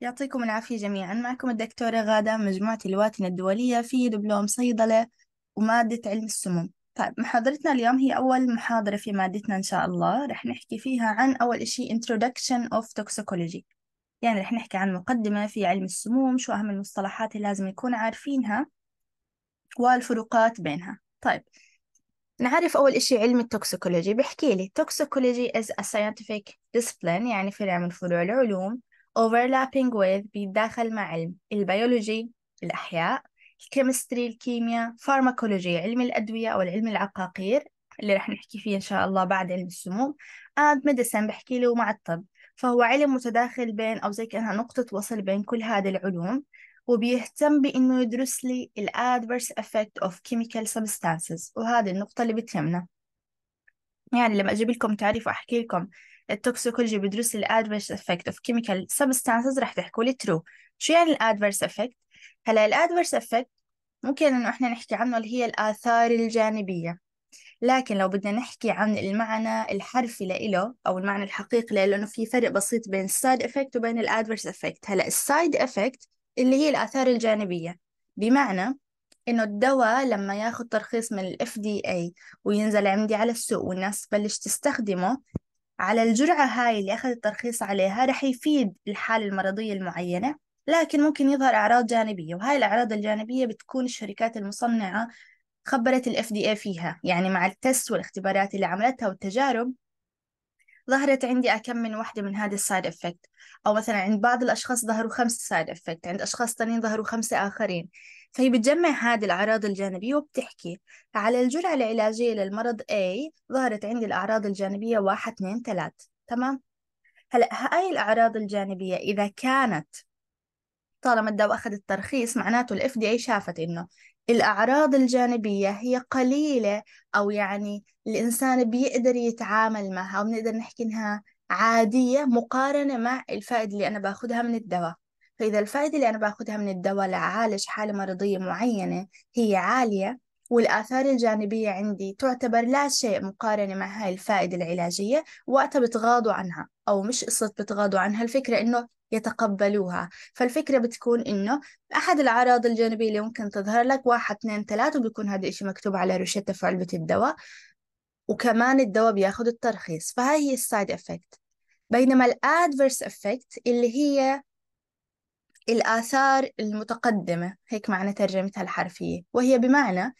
يعطيكم العافية جميعا معكم الدكتورة غادة من مجموعة الواتنة الدولية في دبلوم صيدلة ومادة علم السموم طيب محاضرتنا اليوم هي أول محاضرة في مادتنا إن شاء الله رح نحكي فيها عن أول إشي Introduction of Toxicology يعني رح نحكي عن مقدمة في علم السموم شو أهم المصطلحات اللي لازم نكون عارفينها والفروقات بينها طيب نعرف أول إشي علم التوكسيكولوجي بحكي لي Toxicology is a scientific discipline يعني فرع من فروع العلوم overlapping with بيتداخل مع علم البيولوجي الأحياء الكيمستري الكيمياء فارماكولوجي علم الأدوية أو العلم العقاقير اللي رح نحكي فيه إن شاء الله بعد علم السموم and medicine بحكي له مع الطب فهو علم متداخل بين أو زي كأنها نقطة وصل بين كل هذه العلوم وبيهتم بإنه يدرس لي الـ adverse effect of chemical substances وهذه النقطة اللي بتهمنا يعني لما أجيب لكم تعريف وأحكي لكم التوكسيكولوجي بدرس الادفيرس افكت اوف كيميكال سبستانسز رح تحكوا لي ترو شو يعني الادفيرس افكت هلا الادفيرس افكت ممكن انه احنا نحكي عنه اللي هي الاثار الجانبيه لكن لو بدنا نحكي عن المعنى الحرفي لإله أو المعنى الحقيقي لإله لأنه في فرق بسيط بين السايد إفكت وبين الادفيرس إفكت هلأ السايد إفكت اللي هي الآثار الجانبية بمعنى إنه الدواء لما ياخذ ترخيص من ال FDA وينزل عندي على السوق والناس تبلش تستخدمه على الجرعة هاي اللي أخذ الترخيص عليها رح يفيد الحالة المرضية المعينة لكن ممكن يظهر أعراض جانبية وهاي الأعراض الجانبية بتكون الشركات المصنعة خبرت ال FDA فيها يعني مع التست والاختبارات اللي عملتها والتجارب ظهرت عندي أكم من وحدة من هذا السايد إفكت أو مثلا عند بعض الأشخاص ظهروا خمسة سايد إفكت عند أشخاص تانيين ظهروا خمسة آخرين فهي بتجمع هذه الأعراض الجانبية وبتحكي على الجرعة العلاجية للمرض A ظهرت عندي الأعراض الجانبية واحد اثنين ثلاث تمام هلا هاي الأعراض الجانبية إذا كانت طالما الدواء أخذ الترخيص معناته ال FDA شافت إنه الأعراض الجانبية هي قليلة أو يعني الإنسان بيقدر يتعامل معها وبنقدر نحكي إنها عادية مقارنة مع الفائدة اللي أنا باخدها من الدواء فإذا الفائدة اللي أنا باخدها من الدواء لأعالج حالة مرضية معينة هي عالية والآثار الجانبية عندي تعتبر لا شيء مقارنة مع هاي الفائدة العلاجية وقتها بتغاضوا عنها أو مش قصة بتغاضوا عنها الفكرة إنه يتقبلوها فالفكرة بتكون إنه أحد الأعراض الجانبية اللي ممكن تظهر لك واحد اثنين ثلاثة وبيكون هذا الشيء مكتوب على روشتة في علبة الدواء وكمان الدواء بياخد الترخيص فهاي هي السايد افكت بينما الادفيرس افكت اللي هي الآثار المتقدمة هيك معنى ترجمتها الحرفية وهي بمعنى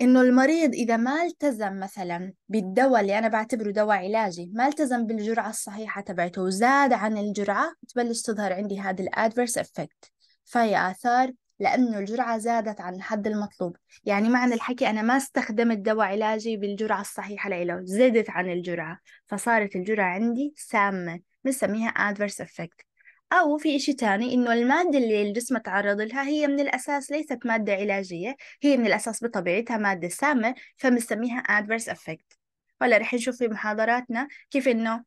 إنه المريض إذا ما التزم مثلا بالدواء اللي أنا بعتبره دواء علاجي ما التزم بالجرعة الصحيحة تبعته وزاد عن الجرعة بتبلش تظهر عندي هذا الادفيرس افكت فهي آثار لأنه الجرعة زادت عن الحد المطلوب يعني معنى الحكي أنا ما استخدمت دواء علاجي بالجرعة الصحيحة لإله زادت عن الجرعة فصارت الجرعة عندي سامة بنسميها adverse effect أو في إشي تاني إنه المادة اللي الجسم تعرض لها هي من الأساس ليست مادة علاجية هي من الأساس بطبيعتها مادة سامة فمسميها adverse effect ولا رح نشوف في محاضراتنا كيف إنه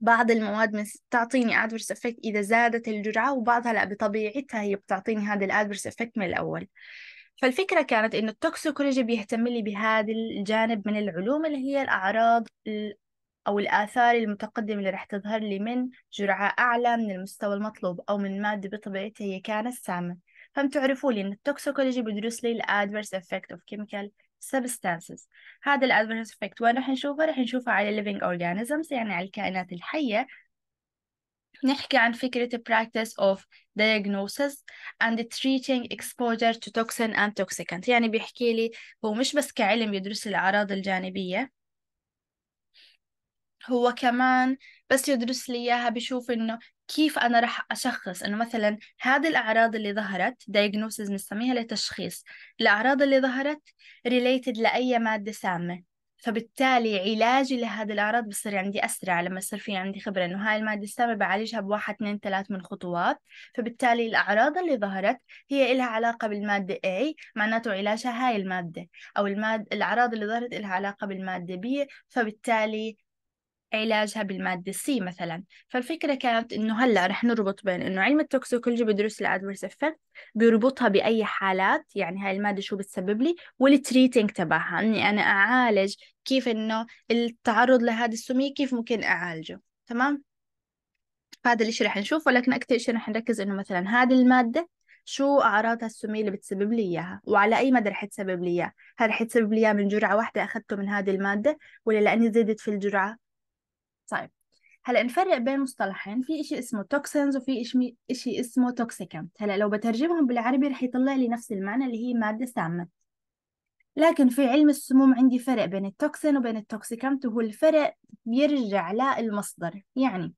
بعض المواد بتعطيني adverse effect إذا زادت الجرعة وبعضها لا بطبيعتها هي بتعطيني هذا adverse effect من الأول فالفكرة كانت إنه التوكسيكولوجي بيهتم لي بهذا الجانب من العلوم اللي هي الأعراض أو الآثار المتقدمة اللي رح تظهر لي من جرعة أعلى من المستوى المطلوب أو من مادة بطبيعتها هي كانت سامة فهم تعرفوا لي إن التوكسيكولوجي بدرس لي الأدفرس effect of chemical substances هذا الأدفرس effect وين رح نشوفه؟ رح نشوفه على living organisms يعني على الكائنات الحية نحكي عن فكرة practice of diagnosis and treating exposure to toxin and toxicant يعني بيحكي لي هو مش بس كعلم يدرس الأعراض الجانبية هو كمان بس يدرس لي اياها بشوف انه كيف انا رح اشخص انه مثلا هذه الاعراض اللي ظهرت diagnosis بنسميها لتشخيص الاعراض اللي ظهرت related لاي ماده سامه فبالتالي علاجي لهذه الأعراض بصير عندي أسرع لما يصير في عندي خبرة إنه هاي المادة السامة بعالجها بواحد اثنين ثلاث من خطوات فبالتالي الأعراض اللي ظهرت هي إلها علاقة بالمادة A معناته علاجها هاي المادة أو المادة الأعراض اللي ظهرت إلها علاقة بالمادة B فبالتالي علاجها بالمادة سي مثلا فالفكرة كانت إنه هلأ رح نربط بين إنه علم التوكسيكولوجي بدرس الأدفرس إفكت بيربطها بأي حالات يعني هاي المادة شو بتسبب لي والتريتنج تبعها إني أنا أعالج كيف إنه التعرض لهذه السمية كيف ممكن أعالجه تمام هذا الإشي رح نشوفه لكن أكثر إشي رح نركز إنه مثلا هذه المادة شو أعراضها السمية اللي بتسبب لي إياها وعلى أي مدى رح تسبب لي إياها هل رح تسبب لي إياها من جرعة واحدة أخذته من هذه المادة ولا لأني زدت في الجرعة طيب هلا نفرق بين مصطلحين في إشي اسمه توكسينز وفي إشي, إشي اسمه توكسيكانت هلا لو بترجمهم بالعربي رح يطلع لي نفس المعنى اللي هي مادة سامة لكن في علم السموم عندي فرق بين التوكسين وبين التوكسيكانت وهو الفرق بيرجع للمصدر يعني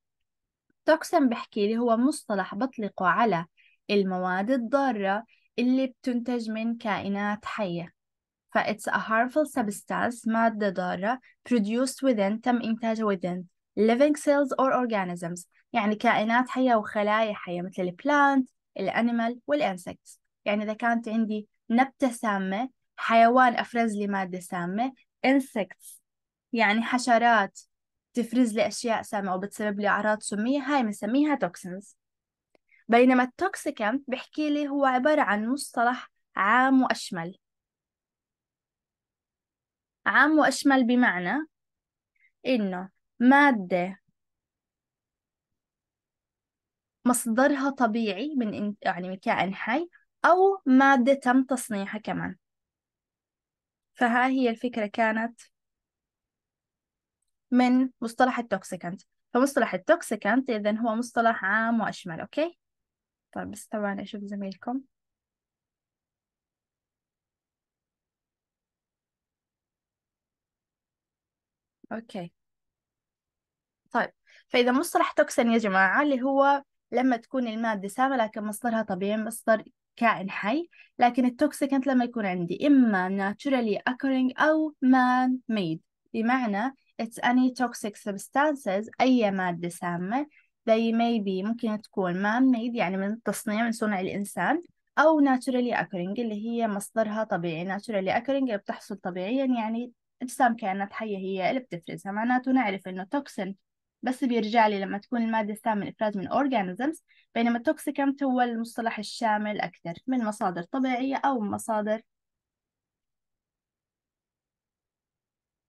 توكسين بحكي لي هو مصطلح بطلقه على المواد الضارة اللي بتنتج من كائنات حية ف it's a harmful substance مادة ضارة produced within تم إنتاجها within living cells or organisms يعني كائنات حية وخلايا حية مثل البلانت الأنيمال والإنسكتس يعني إذا كانت عندي نبتة سامة حيوان أفرز لي مادة سامة insects يعني حشرات تفرز لي أشياء سامة وبتسبب لي أعراض سمية هاي بنسميها toxins بينما التوكسيكانت بحكي لي هو عبارة عن مصطلح عام وأشمل عام وأشمل بمعنى إنه مادة مصدرها طبيعي من يعني من كائن حي أو مادة تم تصنيعها كمان فها هي الفكرة كانت من مصطلح التوكسيكانت فمصطلح التوكسيكانت إذا هو مصطلح عام وأشمل أوكي طيب بس طبعا أشوف زميلكم أوكي فإذا مصطلح توكسن يا جماعة اللي هو لما تكون المادة سامة لكن مصدرها طبيعي مصدر كائن حي لكن التوكسيكنت لما يكون عندي إما naturally occurring أو man-made بمعنى it's any toxic substances أي مادة سامة they may be ممكن تكون man-made يعني من التصنيع من صنع الإنسان أو naturally occurring اللي هي مصدرها طبيعي naturally occurring اللي بتحصل طبيعيا يعني أجسام كائنات حية هي اللي بتفرزها معناته نعرف إنه توكسن بس بيرجع لي لما تكون المادة تستعمل إفراز من organisms بينما toxicant هو المصطلح الشامل أكثر من مصادر طبيعية أو مصادر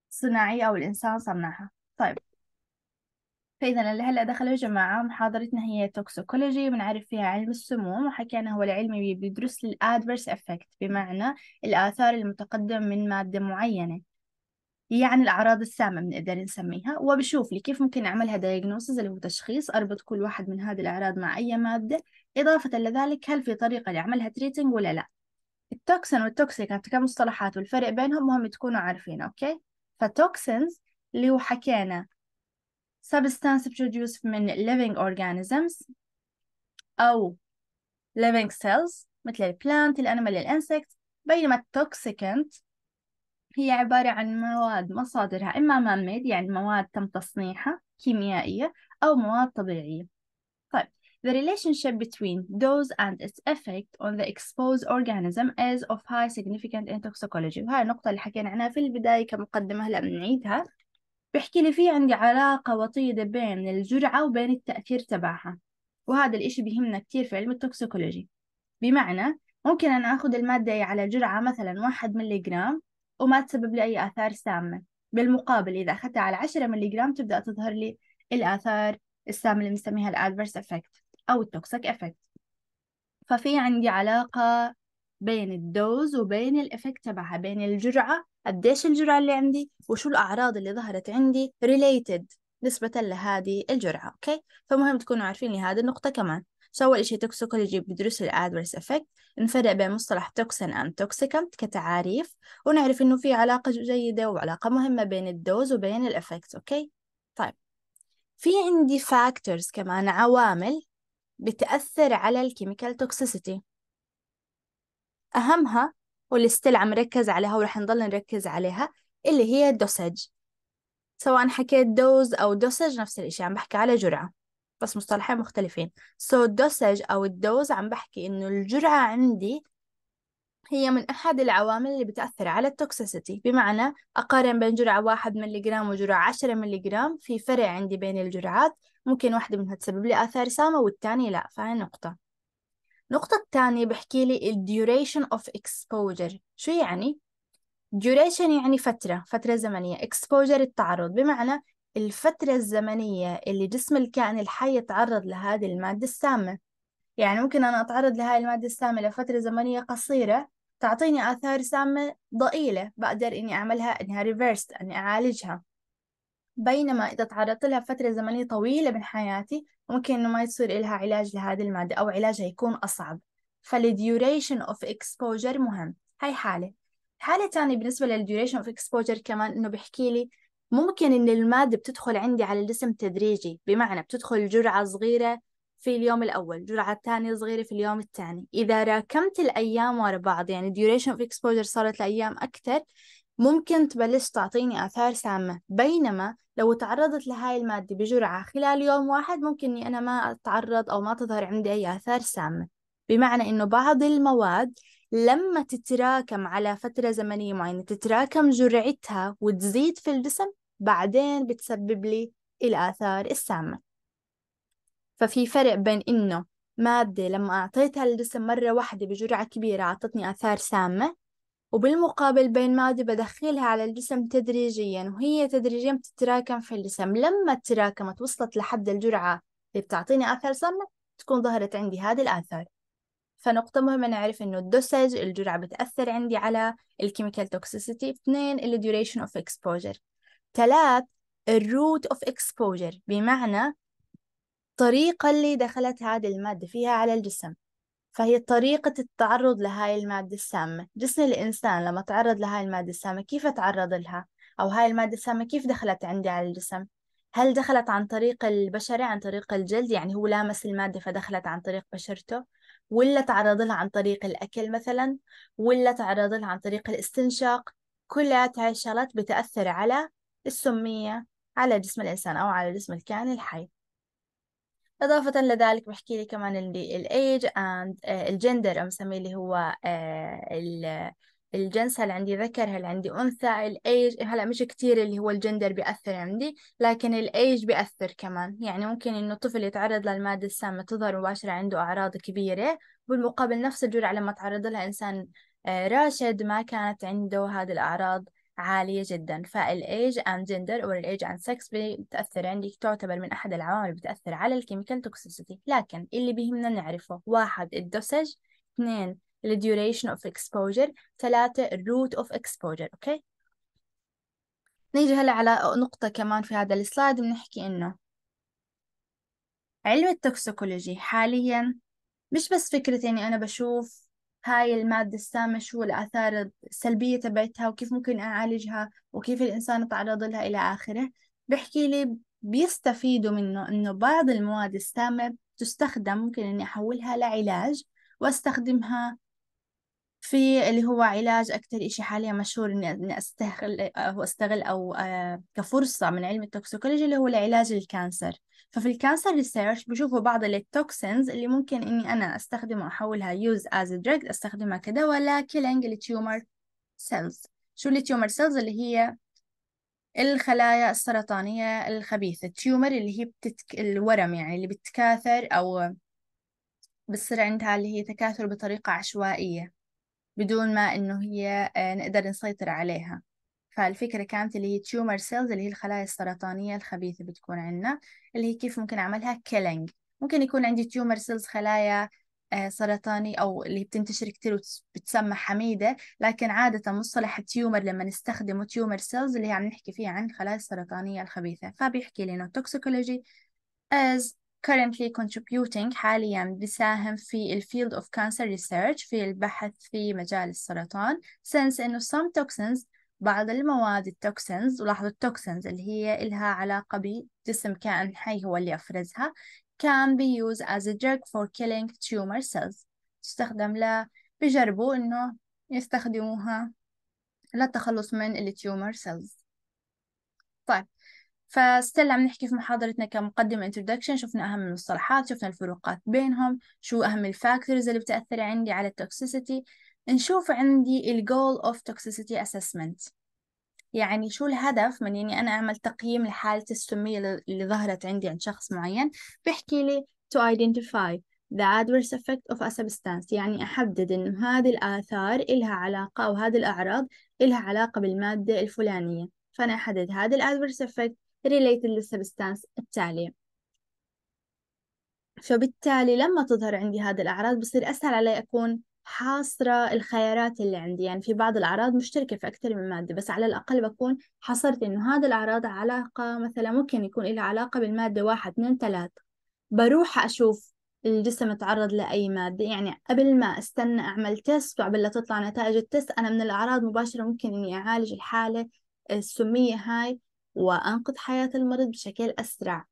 صناعية أو الإنسان صنعها طيب فإذا اللي هلأ دخلوا جماعة محاضرتنا هي توكسيكولوجي بنعرف فيها علم السموم وحكينا هو العلم اللي بيدرس الادفيرس افكت بمعنى الآثار المتقدم من مادة معينة يعني الأعراض السامة بنقدر نسميها وبشوف لي كيف ممكن أعملها دايجنوسز اللي هو تشخيص أربط كل واحد من هذه الأعراض مع أي مادة إضافة لذلك هل في طريقة لأعملها تريتنج ولا لا التوكسن والتوكسيك كمصطلحات والفرق بينهم مهم تكونوا عارفين أوكي فتوكسينز اللي هو حكينا substance produced من living organisms أو living cells مثل البلانت الأنيمال الانسكت بينما التوكسيكنت هي عبارة عن مواد مصادرها إما مان ميد يعني مواد تم تصنيعها كيميائية أو مواد طبيعية طيب The relationship between dose and its effect on the exposed organism is of high significance in toxicology وهاي النقطة اللي حكينا عنها في البداية كمقدمة هلأ بنعيدها بحكي لي في عندي علاقة وطيدة بين الجرعة وبين التأثير تبعها وهذا الإشي بيهمنا كتير في علم التوكسيكولوجي بمعنى ممكن أنا أخذ المادة على جرعة مثلا واحد ملي جرام وما تسبب لي أي آثار سامة بالمقابل إذا أخذتها على 10 ملغ تبدأ تظهر لي الآثار السامة اللي بنسميها الأدفرس إفكت أو التوكسيك إفكت ففي عندي علاقة بين الدوز وبين الإفكت تبعها بين الجرعة قديش الجرعة اللي عندي وشو الأعراض اللي ظهرت عندي related نسبة لهذه الجرعة أوكي فمهم تكونوا عارفين لهذه النقطة كمان سوى إشي توكسيكولوجي بدرس الأدفيرس إفكت نفرق بين مصطلح توكسن أند توكسيكانت كتعاريف ونعرف إنه في علاقة جيدة وعلاقة مهمة بين الدوز وبين الإفكت أوكي طيب في عندي فاكتورز كمان عوامل بتأثر على الكيميكال توكسيسيتي أهمها واللي ستيل عم ركز عليها ورح نضل نركز عليها اللي هي الدوسج سواء حكيت دوز أو دوسج نفس الإشي عم بحكي على جرعة بس مصطلحين مختلفين so الدوسج أو الدوز عم بحكي إنه الجرعة عندي هي من أحد العوامل اللي بتأثر على التوكسيسيتي بمعنى أقارن بين جرعة واحد ملي جرام وجرعة عشرة ملي جرام في فرق عندي بين الجرعات ممكن واحدة منها تسبب لي آثار سامة والثانيه لا فهي نقطة النقطة الثانية بحكي لي الـ duration of exposure شو يعني؟ duration يعني فترة فترة زمنية exposure التعرض بمعنى الفترة الزمنية اللي جسم الكائن الحي يتعرض لهذه المادة السامة يعني ممكن أنا أتعرض لهذه المادة السامة لفترة زمنية قصيرة تعطيني آثار سامة ضئيلة بقدر إني أعملها إنها ريفيرست إني أعالجها بينما إذا تعرضت لها فترة زمنية طويلة من حياتي ممكن إنه ما يصير إلها علاج لهذه المادة أو علاجها يكون أصعب فالديوريشن أوف إكسبوجر مهم هاي حالة حالة تانية بالنسبة للديوريشن أوف إكسبوجر كمان إنه بيحكي لي ممكن إن المادة بتدخل عندي على الجسم تدريجي بمعنى بتدخل جرعة صغيرة في اليوم الأول جرعة تانية صغيرة في اليوم الثاني إذا راكمت الأيام ورا بعض يعني duration of exposure صارت لأيام أكثر ممكن تبلش تعطيني آثار سامة بينما لو تعرضت لهاي المادة بجرعة خلال يوم واحد ممكن إني أنا ما أتعرض أو ما تظهر عندي أي آثار سامة بمعنى إنه بعض المواد لما تتراكم على فترة زمنية معينة تتراكم جرعتها وتزيد في الجسم بعدين بتسبب لي الآثار السامة ففي فرق بين إنه مادة لما أعطيتها للجسم مرة واحدة بجرعة كبيرة أعطتني آثار سامة وبالمقابل بين مادة بدخلها على الجسم تدريجيا وهي تدريجيا بتتراكم في الجسم لما تراكمت وصلت لحد الجرعة اللي بتعطيني آثار سامة تكون ظهرت عندي هذه الآثار فنقطة مهمة نعرف إنه الدوسج الجرعة بتأثر عندي على الكيميكال توكسيسيتي اثنين الديوريشن اوف اكسبوجر ثلاث الروت اوف اكسبوجر بمعنى الطريقة اللي دخلت هذه المادة فيها على الجسم فهي طريقة التعرض لهاي المادة السامة جسم الإنسان لما تعرض لهاي المادة السامة كيف تعرض لها أو هاي المادة السامة كيف دخلت عندي على الجسم هل دخلت عن طريق البشرة عن طريق الجلد يعني هو لامس المادة فدخلت عن طريق بشرته ولا تعرض لها عن طريق الأكل مثلا ولا تعرض لها عن طريق الاستنشاق كل هاي الشغلات بتأثر على السمية على جسم الإنسان أو على جسم الكائن الحي إضافة لذلك بحكي لي كمان اللي الage and آه، الجندر أو مسميه اللي هو آه، الجنس هل عندي ذكر هل عندي أنثى الage هلا مش كتير اللي هو الجندر بيأثر عندي لكن الage بيأثر كمان يعني ممكن إنه الطفل يتعرض للمادة السامة تظهر مباشرة عنده أعراض كبيرة بالمقابل نفس الجرعة لما تعرض لها إنسان آه، راشد ما كانت عنده هذه الأعراض عالية جدا فالإيج and gender أو الإيج and sex بتأثر عندك تعتبر من أحد العوامل بتأثر على الكيميكال توكسيسيتي لكن اللي بيهمنا نعرفه واحد الدوسج اثنين الديوريشن اوف اكسبوجر ثلاثة الروت اوف اكسبوجر أوكي نيجي هلا على نقطة كمان في هذا السلايد بنحكي إنه علم التوكسيكولوجي حاليا مش بس فكرة إني أنا بشوف هاي المادة السامة شو الآثار السلبية تبعتها وكيف ممكن أعالجها وكيف الإنسان تعرض لها إلى آخره بحكي لي بيستفيدوا منه إنه بعض المواد السامة تستخدم ممكن إني أحولها لعلاج واستخدمها في اللي هو علاج أكتر إشي حاليا مشهور إني أستغل أو أستغل أو آه، كفرصة من علم التوكسيكولوجي اللي هو لعلاج الكانسر ففي الكانسر ريسيرش بشوفوا بعض التوكسينز اللي ممكن إني أنا أستخدمه أحولها يوز أز دراج أستخدمها كدواء لكيلينج التيومر سيلز شو التيومر سيلز اللي هي الخلايا السرطانية الخبيثة التيومر اللي هي بتتك... الورم يعني اللي بتكاثر أو بتصير عندها اللي هي تكاثر بطريقة عشوائية بدون ما إنه هي آه، نقدر نسيطر عليها فالفكرة كانت اللي هي تيومر سيلز اللي هي الخلايا السرطانية الخبيثة بتكون عندنا اللي هي كيف ممكن أعملها كيلينج ممكن يكون عندي تيومر سيلز خلايا آه، سرطاني أو اللي بتنتشر كتير وبتسمى حميدة لكن عادة مصطلح التيومر لما نستخدمه تيومر سيلز اللي هي عم نحكي فيه عن الخلايا السرطانية الخبيثة فبيحكي لنا توكسيكولوجي as currently contributing حاليا بساهم في ال field of cancer research في البحث في مجال السرطان since إنه some toxins بعض المواد التوكسنز ولاحظوا التوكسنز اللي هي إلها علاقة بجسم كائن حي هو اللي أفرزها can be used as a drug for killing tumor cells تستخدم ل بيجربوا إنه يستخدموها للتخلص من التيومر cells طيب فستيل عم نحكي في محاضرتنا كمقدمة introduction شفنا أهم المصطلحات شفنا الفروقات بينهم شو أهم الفاكتورز اللي بتأثر عندي على التوكسيسيتي نشوف عندي الجول اوف توكسيسيتي اسسمنت يعني شو الهدف من اني انا اعمل تقييم لحالة السمية اللي ظهرت عندي عند شخص معين بيحكي لي to identify the adverse effect of a substance يعني أحدد إنه هذه الآثار إلها علاقة أو هذه الأعراض إلها علاقة بالمادة الفلانية فأنا أحدد هذا الادفيرس effect related للsubstance التالية فبالتالي لما تظهر عندي هذه الأعراض بصير أسهل علي أكون حاصرة الخيارات اللي عندي يعني في بعض الأعراض مشتركة في أكثر من مادة بس على الأقل بكون حصرت إنه هذا الأعراض علاقة مثلا ممكن يكون لها علاقة بالمادة واحد اثنين ثلاثة بروح أشوف الجسم تعرض لأي مادة يعني قبل ما أستنى أعمل تيست وقبل لا تطلع نتائج التيست أنا من الأعراض مباشرة ممكن إني أعالج الحالة السمية هاي وأنقذ حياة المريض بشكل أسرع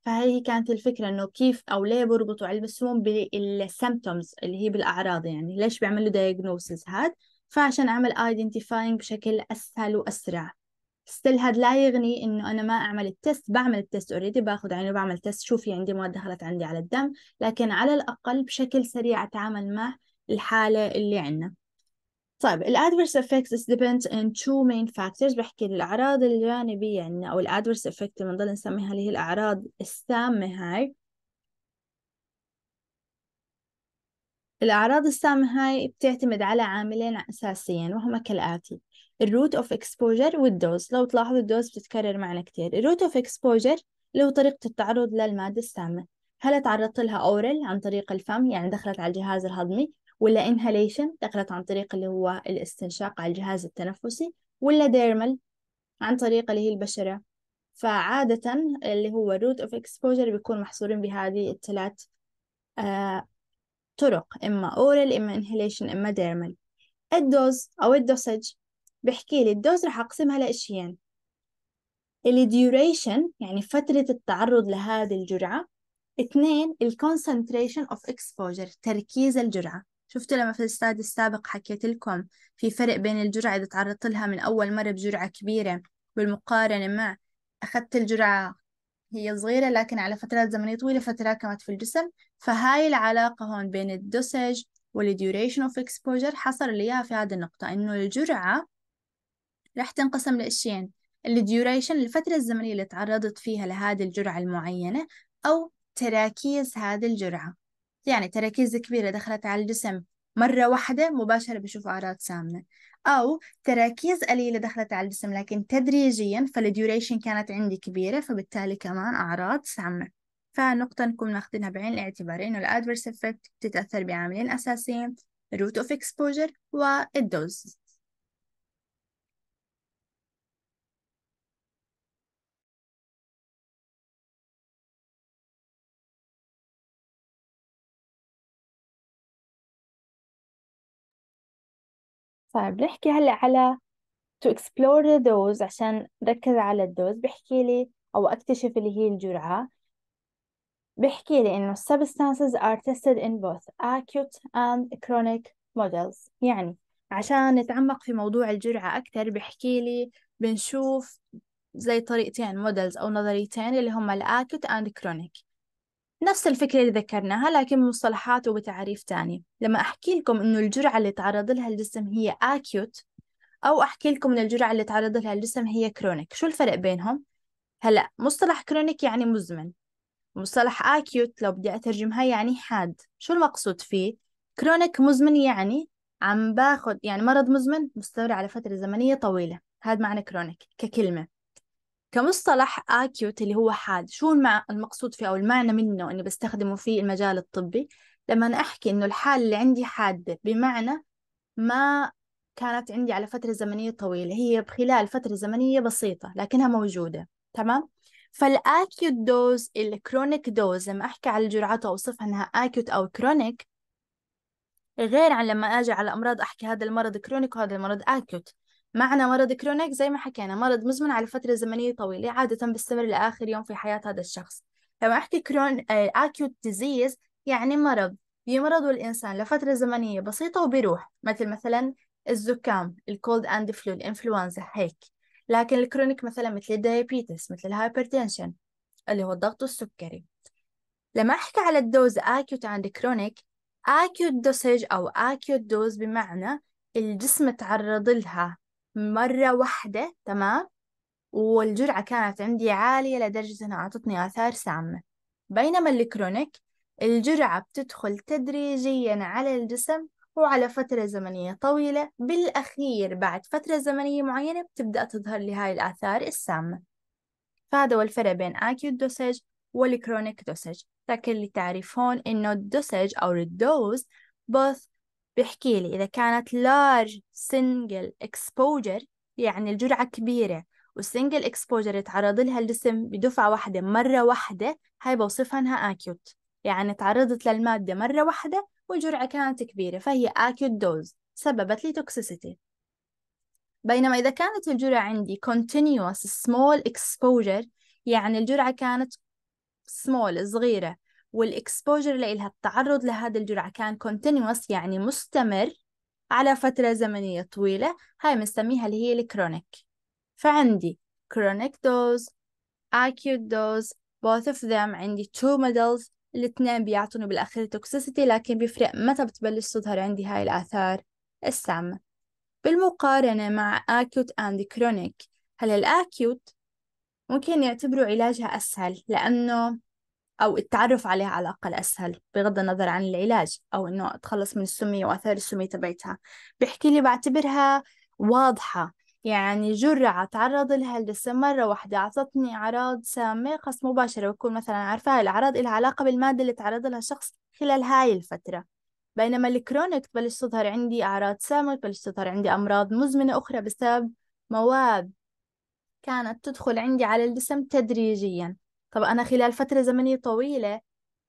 فهي كانت الفكرة إنه كيف أو ليه بربطوا علم السموم بالسمبتومز اللي هي بالأعراض يعني ليش بيعملوا دايجنوسز هاد فعشان أعمل ايدنتيفاينج بشكل أسهل وأسرع ستيل هاد لا يغني إنه أنا ما أعمل التست بعمل التست أوريدي باخد عينه بعمل تست شوفي عندي مواد دخلت عندي على الدم لكن على الأقل بشكل سريع أتعامل مع الحالة اللي عندنا طيب ال adverse effects is depends on two main factors بحكي الأعراض الجانبية عنا أو ال adverse effect اللي بنضل نسميها اللي هي الأعراض السامة هاي الأعراض السامة هاي بتعتمد على عاملين أساسيين وهما كالآتي ال of exposure وال والدوز لو تلاحظوا الدوز بتتكرر معنا كتير root of exposure اللي هو طريقة التعرض للمادة السامة هل تعرضت لها أورل عن طريق الفم يعني دخلت على الجهاز الهضمي ولا inhalation دخلت عن طريق اللي هو الاستنشاق على الجهاز التنفسي ولا dermal عن طريق اللي هي البشرة فعادة اللي هو root of exposure بيكون محصورين بهذه الثلاث آه طرق إما oral إما inhalation إما dermal الدوز أو الدوسج بحكي لي الدوز راح أقسمها لأشيين الديوريشن يعني فترة التعرض لهذه الجرعة اثنين الكونسنتريشن اوف اكسبوجر تركيز الجرعة شفتوا لما في الاستاد السابق حكيت لكم في فرق بين الجرعة إذا تعرضت لها من أول مرة بجرعة كبيرة بالمقارنة مع أخذت الجرعة هي صغيرة لكن على فترات زمنية طويلة فتراكمت في الجسم فهاي العلاقة هون بين الدوسج والديوريشن اوف اكسبوجر حصل لي اياها في هذه النقطة انه الجرعة رح تنقسم لاشيين الديوريشن الفترة الزمنية اللي تعرضت فيها لهذه الجرعة المعينة او تراكيز هذه الجرعة يعني تراكيز كبيرة دخلت على الجسم مرة واحدة مباشرة بشوف أعراض سامة أو تراكيز قليلة دخلت على الجسم لكن تدريجيا فالديوريشن كانت عندي كبيرة فبالتالي كمان أعراض سامة فنقطة نكون ناخدينها بعين الاعتبار إنه الأدفرس إفكت بتتأثر بعاملين أساسيين الروت أوف إكسبوجر والدوز طيب نحكي هلا على to explore the dose عشان ركز على الدوز بحكي لي أو أكتشف اللي هي الجرعة بحكي لي إنه substances are tested in both acute and chronic models يعني عشان نتعمق في موضوع الجرعة أكتر بحكي لي بنشوف زي طريقتين models أو نظريتين اللي هما الأكوت أند كرونيك نفس الفكرة اللي ذكرناها لكن بمصطلحات وبتعريف تاني لما أحكي لكم إنه الجرعة اللي تعرض لها الجسم هي أكيوت أو أحكي لكم إن الجرعة اللي تعرض لها الجسم هي كرونيك شو الفرق بينهم؟ هلأ مصطلح كرونيك يعني مزمن مصطلح أكيوت لو بدي أترجمها يعني حاد شو المقصود فيه؟ كرونيك مزمن يعني عم باخد يعني مرض مزمن مستمر على فترة زمنية طويلة هذا معنى كرونيك ككلمة كمصطلح اكيوت اللي هو حاد شو المقصود فيه او المعنى منه اني بستخدمه في المجال الطبي لما أنا احكي انه الحاله اللي عندي حاده بمعنى ما كانت عندي على فتره زمنيه طويله هي خلال فتره زمنيه بسيطه لكنها موجوده تمام فالاكيوت دوز الكرونيك دوز لما احكي على الجرعات واوصفها انها اكيوت او كرونيك غير عن لما اجي على امراض احكي هذا المرض كرونيك وهذا المرض اكيوت معنى مرض كرونيك زي ما حكينا مرض مزمن على فترة زمنية طويلة عادة بيستمر لآخر يوم في حياة هذا الشخص لما أحكي كرون أكيوت آه، ديزيز يعني مرض بيمرضه الإنسان لفترة زمنية بسيطة وبيروح مثل مثلا الزكام الكولد أند فلو الإنفلونزا هيك لكن الكرونيك مثلا مثل الدايابيتس مثل الهايبرتنشن اللي هو الضغط السكري لما أحكي على الدوز أكيوت عند كرونيك أكيوت دوسج أو أكيوت دوز بمعنى الجسم تعرض لها مرة واحدة تمام والجرعة كانت عندي عالية لدرجة إنها أعطتني آثار سامة بينما الكرونيك الجرعة بتدخل تدريجيا على الجسم وعلى فترة زمنية طويلة بالأخير بعد فترة زمنية معينة بتبدأ تظهر لي هاي الآثار السامة فهذا هو الفرق بين أكيوت دوسج والكرونيك دوسج لكن اللي هون إنه الدوسج أو الدوز both بيحكي لي إذا كانت لارج سنجل إكسبوجر يعني الجرعة كبيرة والسنجل اكسبوجر يتعرض لها الجسم بدفعة واحدة مرة واحدة هاي بوصفها إنها أكيوت يعني تعرضت للمادة مرة واحدة والجرعة كانت كبيرة فهي أكيوت دوز سببت لي توكسيسيتي بينما إذا كانت الجرعة عندي continuous small exposure يعني الجرعة كانت small صغيرة والاكسبوجر لإلها التعرض لهذا الجرعة كان كونتينوس يعني مستمر على فترة زمنية طويلة هاي بنسميها اللي هي الكرونيك فعندي chronic dose acute dose both of them عندي two medals الاثنين بيعطوني بالأخير toxicity لكن بيفرق متى بتبلش تظهر عندي هاي الآثار السامة بالمقارنة مع acute and chronic هلا الأكيوت ممكن يعتبروا علاجها أسهل لأنه أو التعرف عليها على الأقل أسهل بغض النظر عن العلاج أو إنه أتخلص من السمية وآثار السمية تبعتها بحكي لي بعتبرها واضحة يعني جرعة تعرض لها لسه مرة واحدة أعطتني أعراض سامة خاص مباشرة بكون مثلا عارفة هاي الأعراض إلها علاقة بالمادة اللي تعرض لها الشخص خلال هاي الفترة بينما الكرونيك تبلش تظهر عندي أعراض سامة تبلش تظهر عندي أمراض مزمنة أخرى بسبب مواد كانت تدخل عندي على الجسم تدريجيا طب أنا خلال فترة زمنية طويلة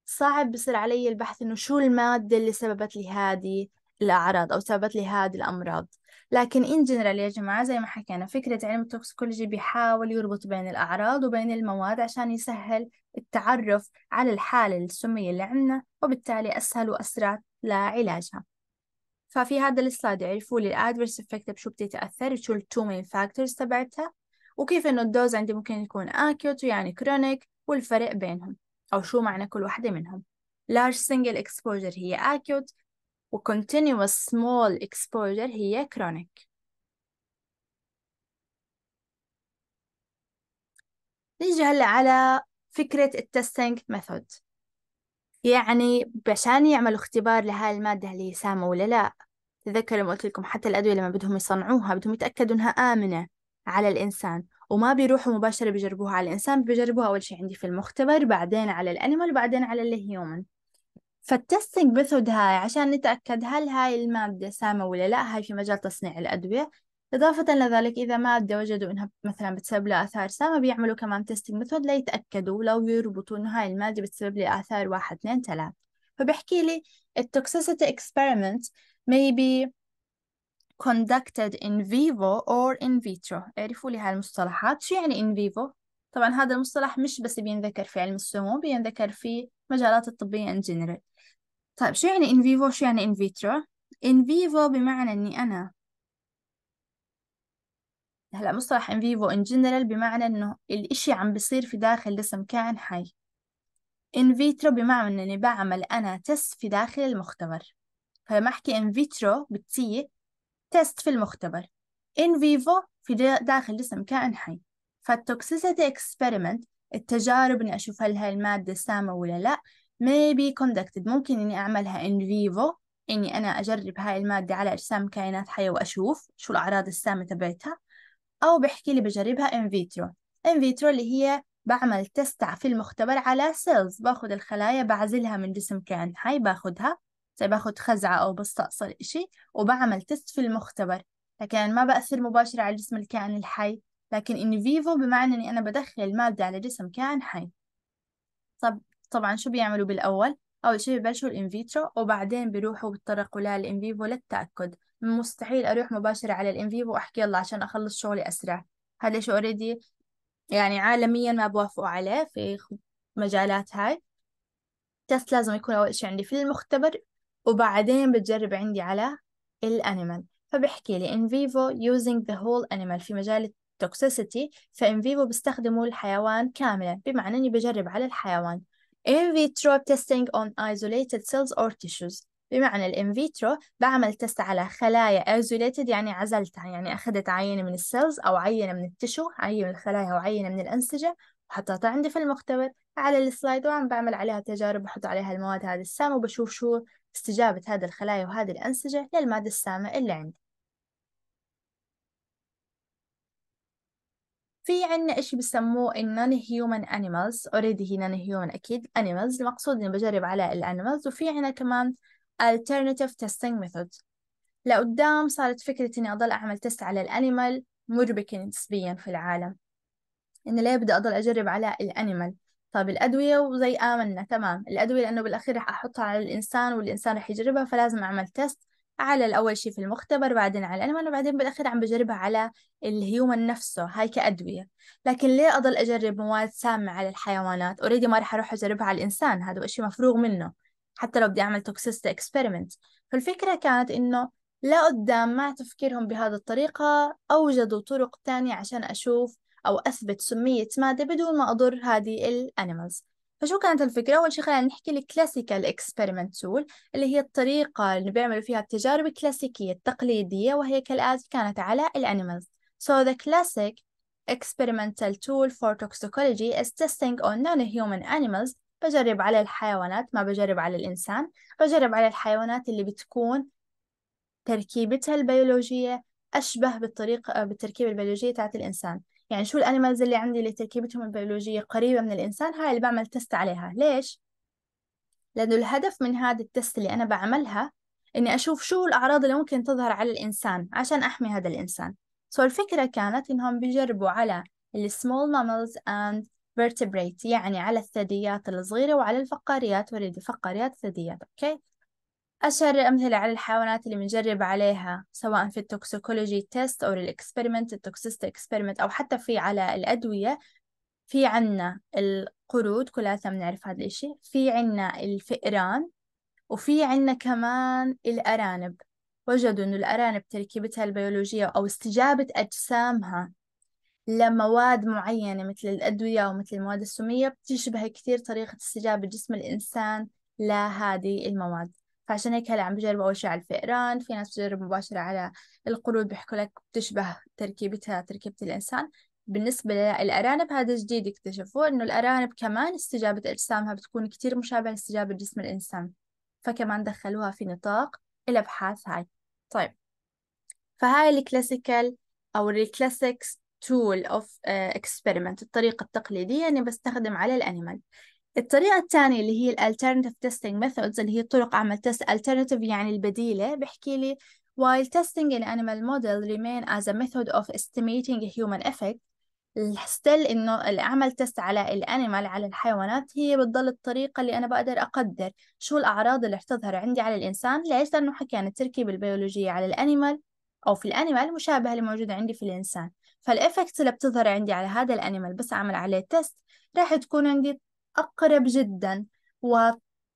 صعب بصير علي البحث إنه شو المادة اللي سببت لي هذه الأعراض أو سببت لي هذه الأمراض لكن إن جنرال يا جماعة زي ما حكينا فكرة علم التوكسيكولوجي بيحاول يربط بين الأعراض وبين المواد عشان يسهل التعرف على الحالة السمية اللي عندنا وبالتالي أسهل وأسرع لعلاجها ففي هذا السلايد يعرفوا لي الادفيرس افكت بشو بتتاثر شو التو مين فاكتورز تبعتها وكيف إنه الدوز عندي ممكن يكون acute ويعني chronic والفرق بينهم أو شو معنى كل واحدة منهم large single exposure هي acute وكونتينيوس سمول small exposure هي chronic نيجي هلا على فكرة التستنج ميثود يعني عشان يعملوا اختبار لهاي المادة هل هي سامة ولا لا تذكروا لما قلت لكم حتى الأدوية لما بدهم يصنعوها بدهم يتأكدوا إنها آمنة على الإنسان وما بيروحوا مباشرة بيجربوها على الإنسان بيجربوها أول شيء عندي في المختبر بعدين على الأنيمال بعدين على الهيومن فالتستنج ميثود هاي عشان نتأكد هل هاي المادة سامة ولا لا هاي في مجال تصنيع الأدوية إضافة لذلك إذا مادة وجدوا إنها مثلا بتسبب لها آثار سامة بيعملوا كمان تستنج ميثود ليتأكدوا لو يربطوا إنه هاي المادة بتسبب لي آثار واحد اثنين ثلاثة فبحكي لي التوكسيسيتي اكسبيرمنت maybe conducted in vivo or in vitro اعرفوا لي هالمصطلحات شو يعني in vivo طبعا هذا المصطلح مش بس بينذكر في علم السمو بينذكر في مجالات الطبية in general طيب شو يعني in vivo شو يعني in vitro in vivo بمعنى اني انا هلا مصطلح in vivo in general بمعنى انه الاشي عم بصير في داخل جسم كائن حي in vitro بمعنى اني بعمل انا تست في داخل المختبر فلما احكي in vitro بالتي تيست في المختبر إن فيفو في داخل جسم كائن حي فالتوكسيسيتي اكسبيرمنت التجارب إني أشوف هل هاي المادة سامة ولا لأ may be conducted ممكن إني أعملها ان فيفو إني أنا أجرب هاي المادة على أجسام كائنات حية وأشوف شو الأعراض السامة تبعتها أو بحكي لي بجربها ان فيترو ان فيترو اللي هي بعمل تستع في المختبر على سيلز باخذ الخلايا بعزلها من جسم كائن حي باخذها طيب باخد خزعة أو بستأصل إشي وبعمل تست في المختبر لكن أنا ما بأثر مباشرة على جسم الكائن الحي لكن إن فيفو بمعنى إني أنا بدخل المادة على جسم كائن حي طب طبعا شو بيعملوا بالأول؟ أول شي ببلشوا الإن فيترو وبعدين بيروحوا بيتطرقوا للإن فيفو للتأكد مستحيل أروح مباشرة على الإن فيفو وأحكي يلا عشان أخلص شغلي أسرع هذا شيء أوريدي يعني عالميا ما بوافقوا عليه في مجالات هاي تست لازم يكون أول شي عندي في المختبر وبعدين بتجرب عندي على الأنيمال فبحكي لي ان فيفو يوزنج ذا هول انيمال في مجال التوكسيسيتي فإن فيفو بيستخدموا الحيوان كاملا بمعنى إني بجرب على الحيوان in vitro testing on isolated cells or tissues بمعنى الان فيترو بعمل تست على خلايا isolated يعني عزلتها يعني أخذت عينة من السيلز أو عينة من التشو عينة من الخلايا أو عينة من الأنسجة وحطيتها عندي في المختبر على السلايد وعم بعمل عليها تجارب بحط عليها المواد هذه السامة وبشوف شو استجابة هذا الخلايا وهذه الأنسجة للمادة السامة اللي عندي في عنا إشي بسموه النون هيومن أنيمالز أوريدي هي نون هيومن أكيد أنيمالز المقصود إني بجرب على الأنيمالز وفي عنا كمان alternative testing method لقدام صارت فكرة إني أضل أعمل تست على الأنيمال مربكة نسبيا في العالم إني ليه بدي أضل أجرب على الأنيمال طب الأدوية وزي آمنا تمام الأدوية لأنه بالأخير رح أحطها على الإنسان والإنسان رح يجربها فلازم أعمل تيست على الأول شيء في المختبر بعدين على الألمان وبعدين بالأخير عم بجربها على الهيومن نفسه هاي كأدوية لكن ليه أضل أجرب مواد سامة على الحيوانات أوريدي ما رح أروح أجربها على الإنسان هذا شيء مفروغ منه حتى لو بدي أعمل توكسيستي إكسبيرمنت فالفكرة كانت إنه لا قدام مع تفكيرهم بهذه الطريقة أوجدوا طرق تانية عشان أشوف أو أثبت سمية مادة بدون ما أضر هذه الأنيمالز فشو كانت الفكرة؟ أول شيء خلينا نحكي الكلاسيكال اكسبيرمنت تول اللي هي الطريقة اللي بيعملوا فيها التجارب الكلاسيكية التقليدية وهي كالآتي كانت على الأنيمالز So the classic experimental tool for toxicology is testing on non-human animals بجرب على الحيوانات ما بجرب على الإنسان بجرب على الحيوانات اللي بتكون تركيبتها البيولوجية أشبه بالطريقة بالتركيبة البيولوجية تاعت الإنسان يعني شو الانيمالز اللي عندي اللي تركيبتهم البيولوجية قريبة من الإنسان هاي اللي بعمل تست عليها ليش؟ لأنه الهدف من هذا التست اللي أنا بعملها إني أشوف شو الأعراض اللي ممكن تظهر على الإنسان عشان أحمي هذا الإنسان سو so, الفكرة كانت إنهم بيجربوا على السمول mammals and vertebrate يعني على الثدييات الصغيرة وعلى الفقاريات وريد فقاريات ثدييات أوكي أشهر الأمثلة على الحيوانات اللي بنجرب عليها سواء في التوكسيكولوجي تيست أو الإكسبرمنت التوكسيست إكسبرمنت أو حتى في على الأدوية في عنا القرود كلاتنا بنعرف هذا الإشي في عنا الفئران وفي عنا كمان الأرانب وجدوا إنه الأرانب تركيبتها البيولوجية أو استجابة أجسامها لمواد معينة مثل الأدوية مثل المواد السمية بتشبه كثير طريقة استجابة جسم الإنسان لهذه المواد فعشان هيك هلا عم بجرب أول شيء على الفئران في ناس بتجرب مباشرة على القرود بيحكوا لك بتشبه تركيبتها تركيبة الإنسان بالنسبة للأرانب هذا جديد اكتشفوه إنه الأرانب كمان استجابة أجسامها بتكون كتير مشابهة لاستجابة جسم الإنسان فكمان دخلوها في نطاق الأبحاث هاي طيب فهاي الكلاسيكال أو الكلاسيكس tool of آه، experiment الطريقة التقليدية أني بستخدم على الأنيمال الطريقة الثانية اللي هي ال alternative testing methods اللي هي طرق عمل تست alternative يعني البديلة بحكي لي while testing an animal model remain as a method of estimating a human effect still إنه العمل تست على الأنيمال على الحيوانات هي بتضل الطريقة اللي أنا بقدر أقدر شو الأعراض اللي رح تظهر عندي على الإنسان ليش؟ لأنه حكينا التركيبة البيولوجية على الأنيمال أو في الأنيمال مشابهة لموجودة عندي في الإنسان فالافكت اللي بتظهر عندي على هذا الأنيمال بس أعمل عليه تست راح تكون عندي أقرب جدا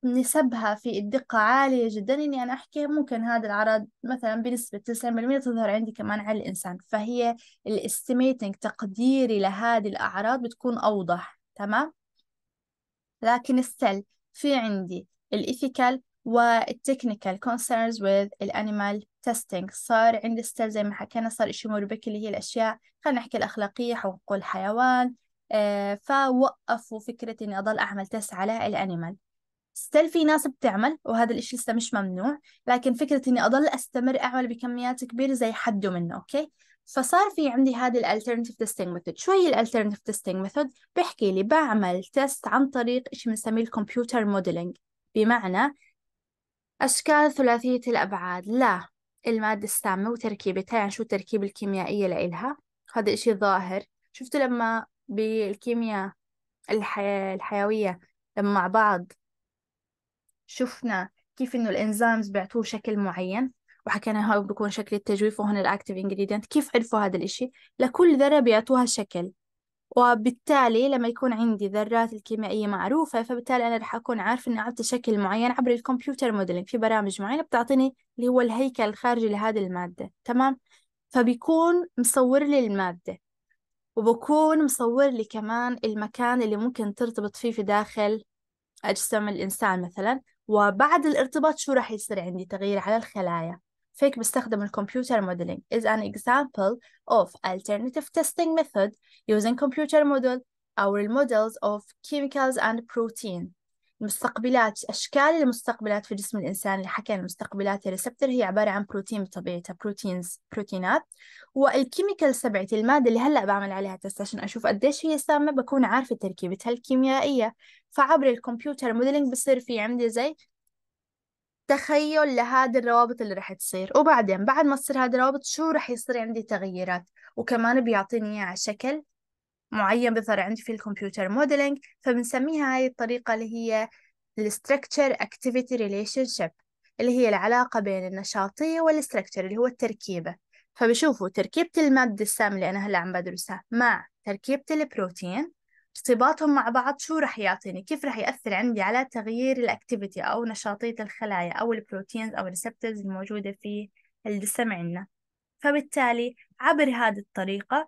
ونسبها في الدقة عالية جدا إني يعني أنا أحكي ممكن هذا العرض مثلا بنسبة 90% تظهر عندي كمان على الإنسان فهي الاستيميتنج تقديري لهذه الأعراض بتكون أوضح تمام لكن السل في عندي الإيثيكال والتكنيكال كونسيرنز with الأنيمال تيستينج صار عندي ستيل زي ما حكينا صار إشي مربك اللي هي الأشياء خلينا نحكي الأخلاقية حقوق الحيوان آه، فوقفوا فكرة إني أضل أعمل تيست على الأنيمال ستيل في ناس بتعمل وهذا الإشي لسه مش ممنوع لكن فكرة إني أضل أستمر أعمل بكميات كبيرة زي حده منه أوكي فصار في عندي هذه الالترنتيف تيستينج ميثود شوي الالترنتيف تيستينج ميثود بحكي لي بعمل تيست عن طريق شيء بنسميه الكمبيوتر موديلينج بمعنى أشكال ثلاثية الأبعاد لا المادة السامة وتركيبتها يعني شو التركيبة الكيميائية لإلها هذا الإشي ظاهر شفتوا لما بالكيمياء الحي... الحيوية لما مع بعض شفنا كيف إنه الإنزيمز بيعطوه شكل معين وحكينا هاي بيكون شكل التجويف وهون الأكتيف إنجريدينت كيف عرفوا هذا الإشي لكل ذرة بيعطوها شكل وبالتالي لما يكون عندي ذرات الكيميائية معروفة فبالتالي أنا رح أكون عارف إني أعطي شكل معين عبر الكمبيوتر موديلينج في برامج معينة بتعطيني اللي هو الهيكل الخارجي لهذه المادة تمام فبيكون مصور لي المادة وبكون مصور لي كمان المكان اللي ممكن ترتبط فيه في داخل أجسام الإنسان مثلا وبعد الارتباط شو راح يصير عندي تغيير على الخلايا فيك بستخدم الكمبيوتر موديلينج is an example of alternative testing method using computer model our models of chemicals and protein المستقبلات أشكال المستقبلات في جسم الإنسان اللي حكينا المستقبلات الريسبتر هي عبارة عن بروتين بطبيعتها بروتينز بروتينات والكيميكال سبعتي المادة اللي هلأ بعمل عليها تست عشان أشوف قديش هي سامة بكون عارفة تركيبتها الكيميائية فعبر الكمبيوتر موديلينج بصير في عندي زي تخيل لهذه الروابط اللي راح تصير وبعدين بعد ما تصير هذه الروابط شو راح يصير عندي تغييرات وكمان بيعطيني إياها على شكل معين بيظهر عندي في الكمبيوتر موديلينج فبنسميها هاي الطريقة اللي هي الستركتشر اكتيفيتي ريليشن شيب اللي هي العلاقة بين النشاطية والستركتشر اللي هو التركيبة فبشوفوا تركيبة المادة السام اللي أنا هلأ عم بدرسها مع تركيبة البروتين ارتباطهم مع بعض شو رح يعطيني كيف رح يأثر عندي على تغيير الأكتيفيتي أو نشاطية الخلايا أو البروتينز أو الريسبتورز الموجودة في الجسم عندنا فبالتالي عبر هذه الطريقة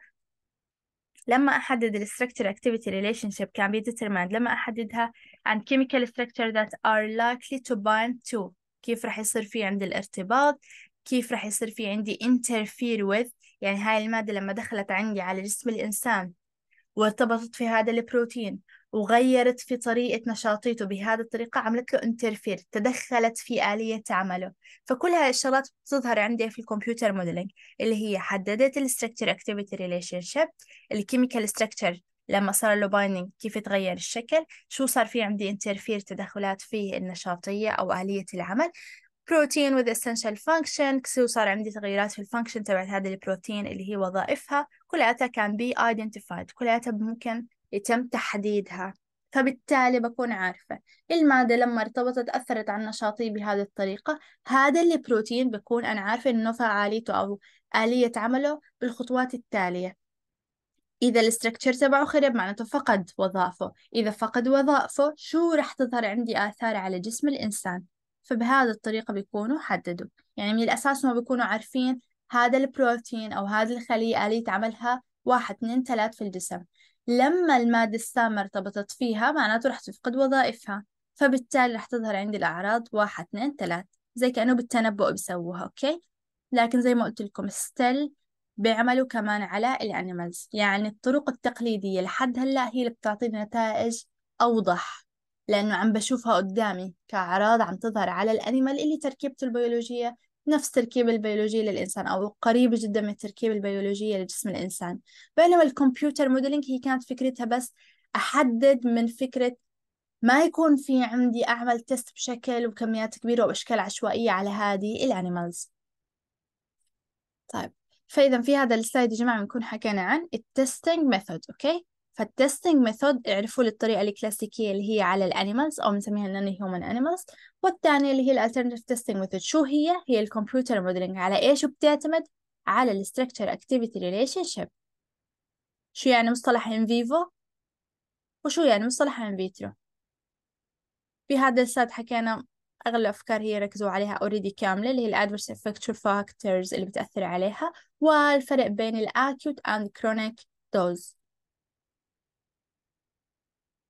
لما أحدد ال structure activity relationship can be determined لما أحددها عن chemical structure that are likely to bind to كيف راح يصير في عندي الارتباط كيف راح يصير في عندي interfere with يعني هاي المادة لما دخلت عندي على جسم الإنسان وارتبطت في هذا البروتين وغيرت في طريقة نشاطيته بهذه الطريقة عملت له انترفير تدخلت في آلية عمله فكل هاي الشغلات بتظهر عندي في الكمبيوتر موديلينج اللي هي حددت الستركتشر اكتيفيتي ريليشن شيب الكيميكال ستركتشر لما صار له بايننج كيف تغير الشكل شو صار في عندي انترفير تدخلات في النشاطية أو آلية العمل بروتين وذ اسينشال فانكشن شو صار عندي تغيرات في الفانكشن تبعت هذا البروتين اللي هي وظائفها كلها كان بي ايدنتيفايد كلها ممكن يتم تحديدها فبالتالي بكون عارفة المادة لما ارتبطت أثرت على نشاطي بهذه الطريقة هذا البروتين بكون أنا عارفة إنه فعاليته أو آلية عمله بالخطوات التالية إذا الاستركتشر تبعه خرب معناته فقد وظائفه إذا فقد وظائفه شو رح تظهر عندي آثار على جسم الإنسان فبهذه الطريقة بيكونوا حددوا يعني من الأساس ما بيكونوا عارفين هذا البروتين أو هذه الخلية آلية عملها واحد اثنين ثلاث في الجسم لما المادة السامة ارتبطت فيها معناته رح تفقد وظائفها فبالتالي رح تظهر عندي الأعراض واحد اثنين ثلاث زي كأنه بالتنبؤ بيسووها أوكي لكن زي ما قلت لكم ستيل بيعملوا كمان على الأنيمالز يعني الطرق التقليدية لحد هلأ هي اللي بتعطي نتائج أوضح لأنه عم بشوفها قدامي كأعراض عم تظهر على الأنيمال اللي تركيبته البيولوجية نفس التركيبة البيولوجية للإنسان أو قريبة جدا من التركيبة البيولوجية لجسم الإنسان بينما الكمبيوتر موديلينج هي كانت فكرتها بس أحدد من فكرة ما يكون في عندي أعمل تيست بشكل وكميات كبيرة وأشكال عشوائية على هذه الأنيمالز طيب فإذا في هذا السلايد يا جماعة بنكون حكينا عن التستنج ميثود أوكي فالتستنج ميثود اعرفوا للطريقة الكلاسيكية اللي هي على الأنيمالز أو بنسميها النون هيومن أنيمالز والثانية اللي هي الالترنتيف تستنج ميثود شو هي؟ هي الكمبيوتر موديلنج على إيش بتعتمد؟ على الستركتشر اكتيفيتي ريليشن شيب شو يعني مصطلح ان فيفو؟ وشو يعني مصطلح ان فيترو؟ في هذا السات حكينا أغلب الأفكار هي ركزوا عليها أوريدي كاملة اللي هي الأدفرس effectual factors اللي بتأثر عليها والفرق بين الأكيوت and chronic dose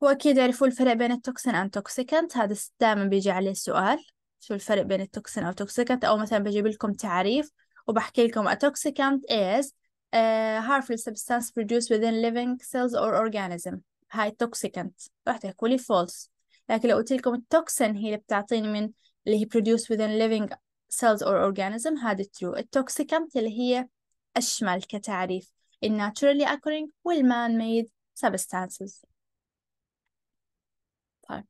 وأكيد يعرفوا الفرق بين التوكسين أند توكسيكنت هذا دائما بيجي عليه سؤال شو الفرق بين التوكسين أو توكسيكنت أو مثلا بجيب لكم تعريف وبحكي لكم a toxicant is a harmful substance produced within living cells or organism هاي toxicant راح تحكوا لي false لكن لو قلت لكم التوكسين هي اللي بتعطيني من اللي هي produced within living cells or organism هذا true التوكسيكنت اللي هي أشمل كتعريف ال naturally occurring وال man made substances طيب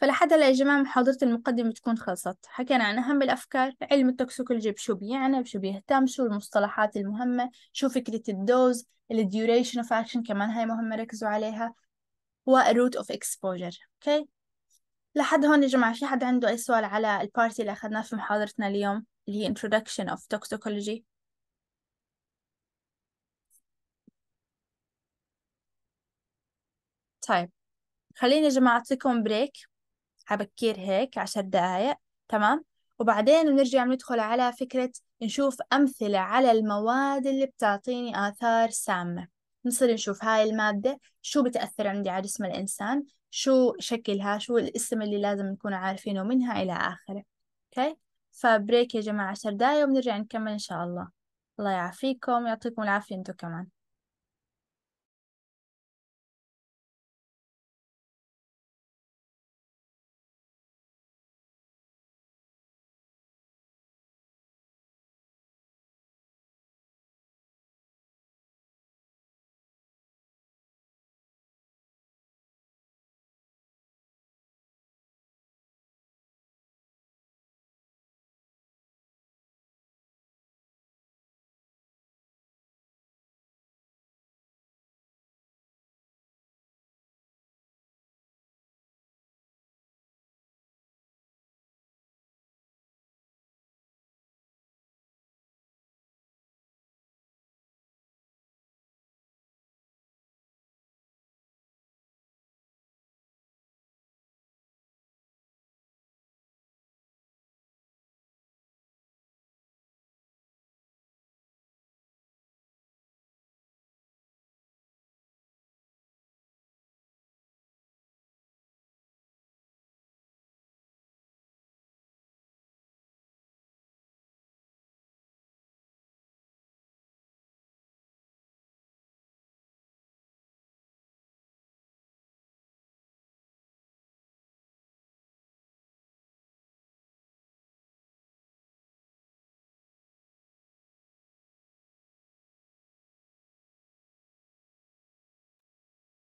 فلحد هلا يا جماعة محاضرة المقدمة بتكون خلصت حكينا عن أهم الأفكار علم التوكسيكولوجي بشو بيعني بشو بيهتم شو المصطلحات المهمة شو فكرة الدوز الديوريشن اوف اكشن كمان هاي مهمة ركزوا عليها والروت اوف اكسبوجر اوكي لحد هون يا جماعة في حد عنده أي سؤال على البارتي اللي أخذناه في محاضرتنا اليوم اللي هي introduction of toxicology طيب خليني يا جماعة أعطيكم بريك عبكير هيك عشر دقايق تمام وبعدين بنرجع بندخل على فكرة نشوف أمثلة على المواد اللي بتعطيني آثار سامة نصير نشوف هاي المادة شو بتأثر عندي على جسم الإنسان شو شكلها شو الاسم اللي لازم نكون عارفينه منها إلى آخره أوكي فبريك يا جماعة عشر دقايق وبنرجع نكمل إن شاء الله الله يعافيكم يعطيكم العافية أنتم كمان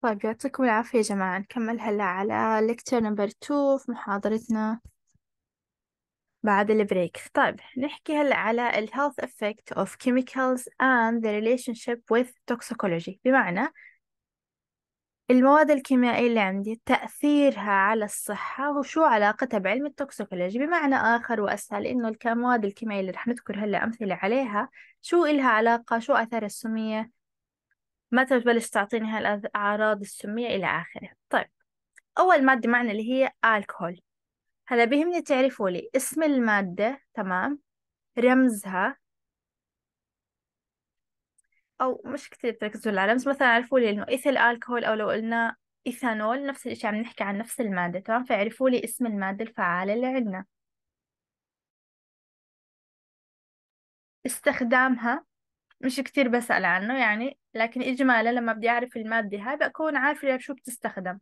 طيب يعطيكم العافية يا جماعة نكمل هلا على lecture number two في محاضرتنا بعد البريك طيب نحكي هلا على ال health effect of chemicals and the relationship with toxicology بمعنى المواد الكيميائية اللي عندي تأثيرها على الصحة وشو علاقتها بعلم التوكسيكولوجي بمعنى آخر وأسهل إنه المواد الكيميائية اللي رح نذكر هلا أمثلة عليها شو إلها علاقة شو آثار السمية متى بتبلش تعطيني هالأعراض السمية إلى آخره طيب أول مادة معنا اللي هي الكحول هلا بيهمني تعرفوا لي اسم المادة تمام رمزها أو مش كتير تركزوا على رمز مثلا عرفوا لي إنه إيثيل الكحول أو لو قلنا إيثانول نفس الإشي عم نحكي عن نفس المادة تمام فعرفوا لي اسم المادة الفعالة اللي عندنا استخدامها مش كتير بسأل عنه يعني لكن إجمالا لما بدي أعرف المادة هاي بكون عارفة شو بتستخدم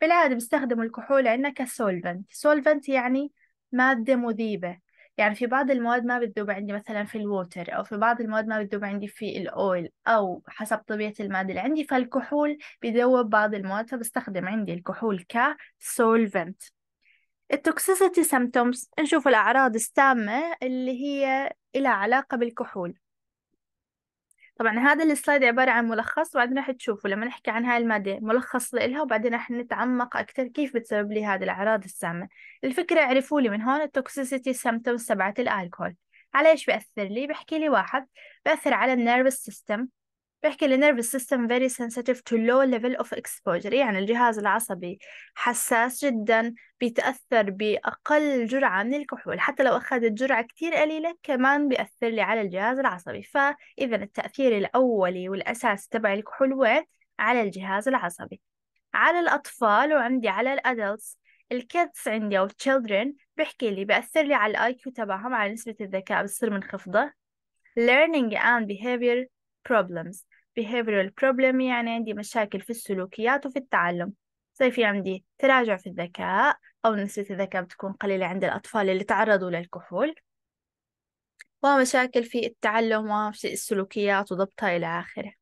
بالعادة بيستخدموا الكحول عندنا كسولفنت سولفنت يعني مادة مذيبة يعني في بعض المواد ما بتذوب عندي مثلا في الووتر أو في بعض المواد ما بتذوب عندي في الأويل أو حسب طبيعة المادة اللي عندي فالكحول بيذوب بعض المواد فبستخدم عندي الكحول كسولفنت التوكسيسيتي سيمتومز نشوف الأعراض السامة اللي هي إلها علاقة بالكحول طبعا هذا السلايد عبارة عن ملخص وبعدين راح تشوفوا لما نحكي عن هاي المادة ملخص لإلها وبعدين راح نتعمق أكثر كيف بتسبب لي هذه الأعراض السامة الفكرة اعرفوا لي من هون التوكسيسيتي سمتم سبعة الألكول على إيش بيأثر لي بحكي لي واحد بأثر على النيرف سيستم بيحكي النيرفس سيستم very sensitive to low level of exposure يعني الجهاز العصبي حساس جدا بيتأثر بأقل جرعة من الكحول حتى لو أخذت جرعة كتير قليلة كمان بيأثر لي على الجهاز العصبي فإذا التأثير الأولي والأساسي تبع الكحول وين على الجهاز العصبي على الأطفال وعندي على الأدلتس الكيدز عندي أو children بيحكي لي بياثر لي على الآي كيو تبعهم على نسبة الذكاء بتصير منخفضة learning and behavior problems behavioral problem يعني عندي مشاكل في السلوكيات وفي التعلم زي في عندي تراجع في الذكاء أو نسبة الذكاء بتكون قليلة عند الأطفال اللي تعرضوا للكحول ومشاكل في التعلم وفي السلوكيات وضبطها إلى آخره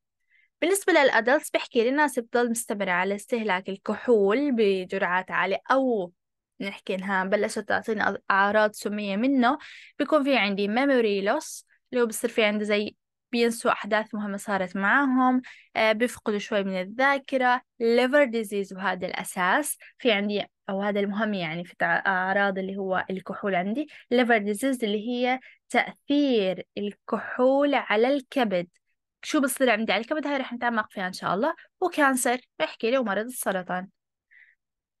بالنسبة للأدلس بحكي للناس بتضل مستمرة على استهلاك الكحول بجرعات عالية أو نحكي إنها بلشت تعطيني أعراض سمية منه بيكون في عندي memory loss اللي هو بصير في عندي زي بينسوا أحداث مهمة صارت معاهم آه، بيفقدوا شوي من الذاكرة liver disease وهذا الأساس في عندي أو هذا المهم يعني في أعراض اللي هو الكحول عندي liver disease اللي هي تأثير الكحول على الكبد شو بصير عندي على الكبد هاي رح نتعمق فيها إن شاء الله وكانسر بحكي لي ومرض السرطان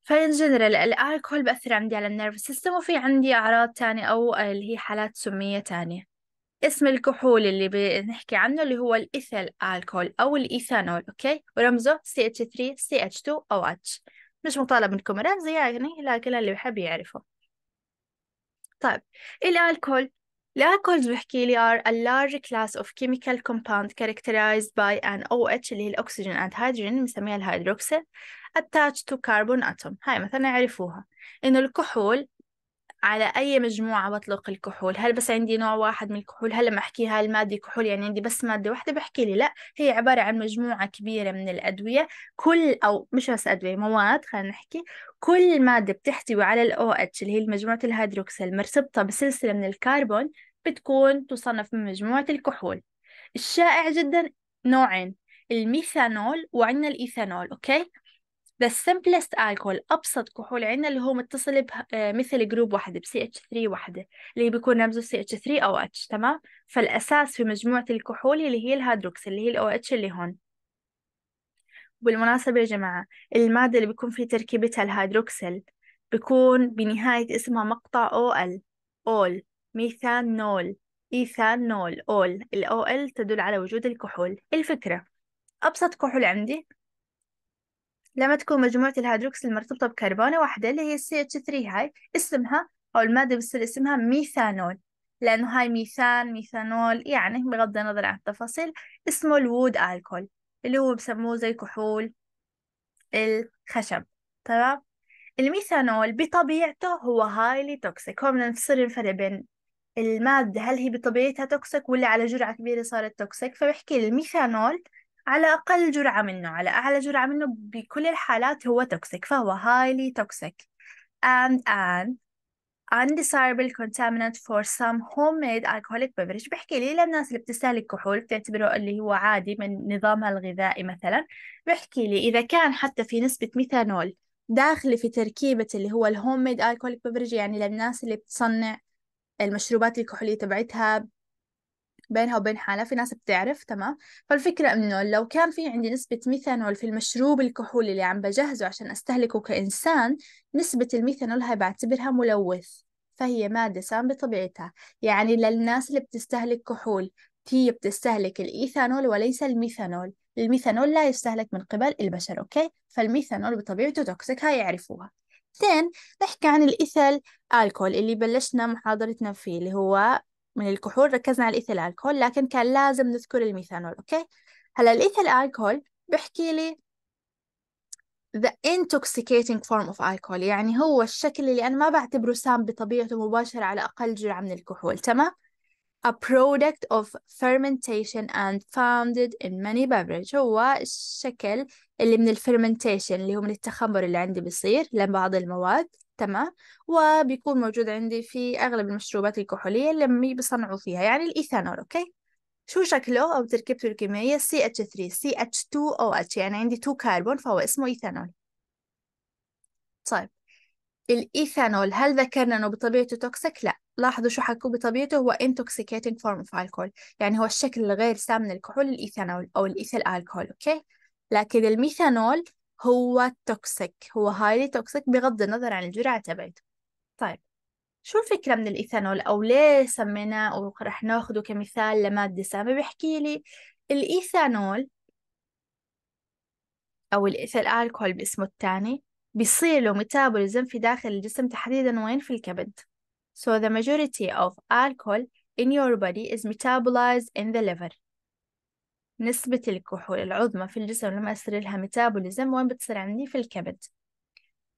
فإن جنرال الألكول بأثر عندي على النيرف سيستم وفي عندي أعراض تانية أو اللي هي حالات سمية تانية اسم الكحول اللي بنحكي عنه اللي هو الإيثيل الكحول أو الإيثانول أوكي ورمزه CH3 CH2 OH مش مطالب منكم رمز يعني لكن اللي بحب يعرفه طيب الألكول الألكولز بحكي لي are a large class of chemical compound characterized by an OH اللي هي الأكسجين and hydrogen بنسميها الهيدروكسيل attached to carbon atom هاي مثلا يعرفوها إنه الكحول على أي مجموعة بطلق الكحول هل بس عندي نوع واحد من الكحول هل لما أحكي هاي المادة كحول يعني عندي بس مادة واحدة بحكي لي لا هي عبارة عن مجموعة كبيرة من الأدوية كل أو مش بس أدوية مواد خلينا نحكي كل مادة بتحتوي على الاو OH اللي هي مجموعة الهيدروكسيل مرتبطة بسلسلة من الكربون بتكون تصنف من مجموعة الكحول الشائع جدا نوعين الميثانول وعندنا الإيثانول أوكي the simplest alcohol أبسط كحول عندنا اللي هو متصل بمثل آه، جروب واحدة بـ CH3 واحدة اللي بيكون رمزه CH3 أو H تمام فالأساس في مجموعة الكحول اللي هي الهيدروكسل اللي هي الـ OH اللي هون بالمناسبة يا جماعة المادة اللي بيكون في تركيبتها الهيدروكسل بيكون بنهاية اسمها مقطع OL أول ميثانول إيثانول أول ال OL تدل على وجود الكحول الفكرة أبسط كحول عندي لما تكون مجموعة الهيدروكسيل المرتبطة بكربونة واحدة اللي هي CH3 هاي اسمها أو المادة بتصير اسمها ميثانول لأنه هاي ميثان ميثانول يعني بغض النظر عن التفاصيل اسمه الوود ألكول اللي هو بسموه زي كحول الخشب تمام الميثانول بطبيعته هو هايلي توكسيك هون بدنا نفصل نفرق بين المادة هل هي بطبيعتها توكسيك ولا على جرعة كبيرة صارت توكسيك فبحكي الميثانول على أقل جرعة منه على أعلى جرعة منه بكل الحالات هو توكسيك فهو highly toxic and an undesirable contaminant for some homemade alcoholic beverage بحكي لي للناس اللي بتستهلك كحول بتعتبره اللي هو عادي من نظامها الغذائي مثلا بحكي لي إذا كان حتى في نسبة ميثانول داخلة في تركيبة اللي هو الهوم ميد beverage يعني للناس اللي بتصنع المشروبات الكحولية تبعتها بينها وبين حالها في ناس بتعرف تمام فالفكرة إنه لو كان في عندي نسبة ميثانول في المشروب الكحولي اللي عم بجهزه عشان أستهلكه كإنسان نسبة الميثانول هاي بعتبرها ملوث فهي مادة سام بطبيعتها يعني للناس اللي بتستهلك كحول هي بتستهلك الإيثانول وليس الميثانول الميثانول لا يستهلك من قبل البشر أوكي فالميثانول بطبيعته توكسيك هاي يعرفوها اثنين نحكي عن الإيثيل الكول اللي بلشنا محاضرتنا فيه اللي هو من الكحول ركزنا على الإيثيل الكحول لكن كان لازم نذكر الميثانول أوكي هلا الإيثيل الكحول بحكي لي the intoxicating form of alcohol يعني هو الشكل اللي أنا ما بعتبره سام بطبيعته مباشرة على أقل جرعة من الكحول تمام a product of fermentation and founded in many beverages هو الشكل اللي من الفرمنتيشن اللي هو من التخمر اللي عندي بيصير لبعض المواد تمام وبيكون موجود عندي في أغلب المشروبات الكحولية اللي بيصنعوا فيها يعني الإيثانول أوكي شو شكله أو تركيبته الكيميائية CH3 CH2OH يعني عندي 2 كربون فهو اسمه إيثانول طيب الإيثانول هل ذكرنا أنه بطبيعته توكسيك؟ لا لاحظوا شو حكوا بطبيعته هو intoxicating form of alcohol يعني هو الشكل الغير سام من الكحول الإيثانول أو الإيثيل الكحول أوكي لكن الميثانول هو توكسيك هو هايلي توكسيك بغض النظر عن الجرعة تبعته طيب شو الفكرة من الإيثانول أو ليه سميناه ورح ناخده كمثال لمادة سامة بيحكي لي الإيثانول أو الإيثيل الكحول باسمه الثاني بيصير له ميتابوليزم في داخل الجسم تحديدا وين في الكبد So the majority of alcohol in your body is metabolized in the liver نسبة الكحول العظمى في الجسم لما يصير لها ميتابوليزم وين بتصير عندي في الكبد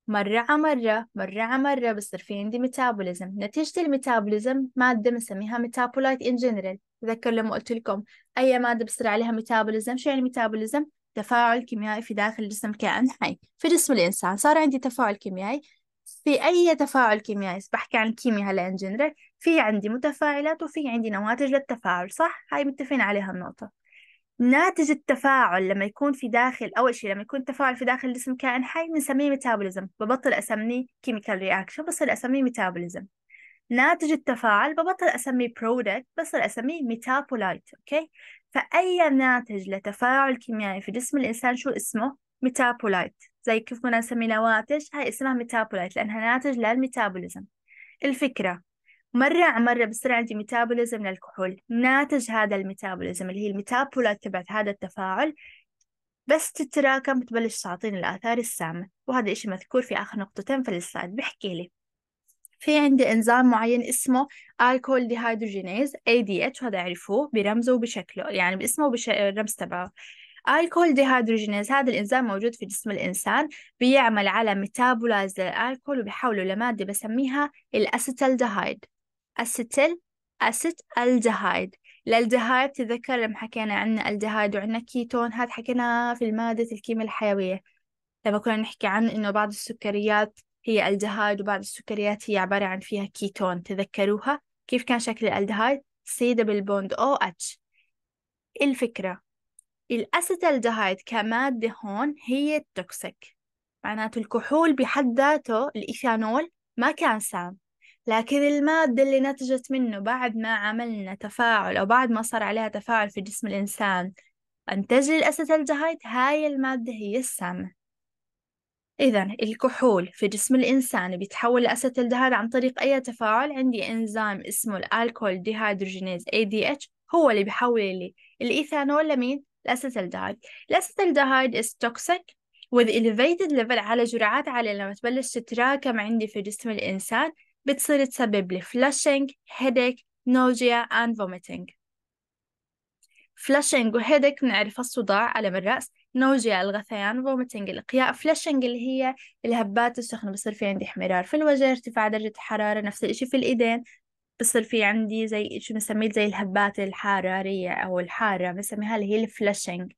مرة على مرة مرة على مرة بصير في عندي ميتابوليزم نتيجة الميتابوليزم مادة بنسميها ميتابولايت إن جنرال تذكر لما قلت لكم أي مادة بصير عليها ميتابوليزم شو يعني ميتابوليزم تفاعل كيميائي في داخل جسم كائن حي في جسم الإنسان صار عندي تفاعل كيميائي في أي تفاعل كيميائي بحكي عن الكيمياء هلا إن جنرال في عندي متفاعلات وفي عندي نواتج للتفاعل صح هاي متفقين عليها النقطة ناتج التفاعل لما يكون في داخل أول شيء لما يكون التفاعل في داخل جسم كائن حي بنسميه ميتابوليزم ببطل أسميه كيميكال رياكشن بصير أسميه ميتابوليزم ناتج التفاعل ببطل أسميه برودكت بصير أسميه ميتابولايت أوكي فأي ناتج لتفاعل كيميائي في جسم الإنسان شو اسمه ميتابولايت زي كيف كنا نسمي نواتج هاي اسمها ميتابولايت لأنها ناتج للميتابوليزم الفكرة مرة عن مرة بصير عندي ميتابوليزم للكحول ناتج هذا الميتابوليزم اللي هي الميتابولات تبعت هذا التفاعل بس تتراكم بتبلش تعطيني الآثار السامة وهذا إشي مذكور في آخر نقطتين في السلايد بحكي لي في عندي إنزيم معين اسمه الكحول ديهيدروجينيز ADH وهذا يعرفوه برمزه وبشكله يعني باسمه وبالرمز تبعه الكول ديهايدروجينيز هذا الانزيم موجود في جسم الانسان بيعمل على ميتابولايز للالكحول وبيحوله لماده بسميها الاسيتالدهايد أستيل أسيت الدهايد الالدهايد تذكر لما حكينا عن الدهايد وعنا كيتون هذا حكينا في المادة الكيمياء الحيوية لما كنا نحكي عن إنه بعض السكريات هي الدهايد وبعض السكريات هي عبارة عن فيها كيتون تذكروها كيف كان شكل الالدهايد سي دبل بوند أو اتش الفكرة الأسيتالدهايد كمادة هون هي التوكسيك معناته الكحول بحد ذاته الإيثانول ما كان سام لكن المادة اللي نتجت منه بعد ما عملنا تفاعل أو بعد ما صار عليها تفاعل في جسم الإنسان أنتج لي هاي المادة هي السامة إذا الكحول في جسم الإنسان بيتحول لأسيتالدهايد عن طريق أي تفاعل عندي إنزيم اسمه الألكول ديهايدروجينيز ADH هو اللي بيحول لي الإيثانول لمين؟ الأسيتالدهايد الأسيتالدهايد is toxic with elevated level على جرعات عالية لما تبلش تتراكم عندي في جسم الإنسان بتصير تسبب لي فلاشينج هيديك نوجيا and vomiting فلاشينج headache بنعرف الصداع ألم الرأس نوجيا الغثيان فوميتنج الإقياء فلاشينج اللي هي الهبات السخنة بصير في عندي احمرار في الوجه ارتفاع درجة الحرارة نفس الإشي في الإيدين بصير في عندي زي شو بنسميه زي الهبات الحرارية أو الحارة بنسميها اللي هي الفلاشينج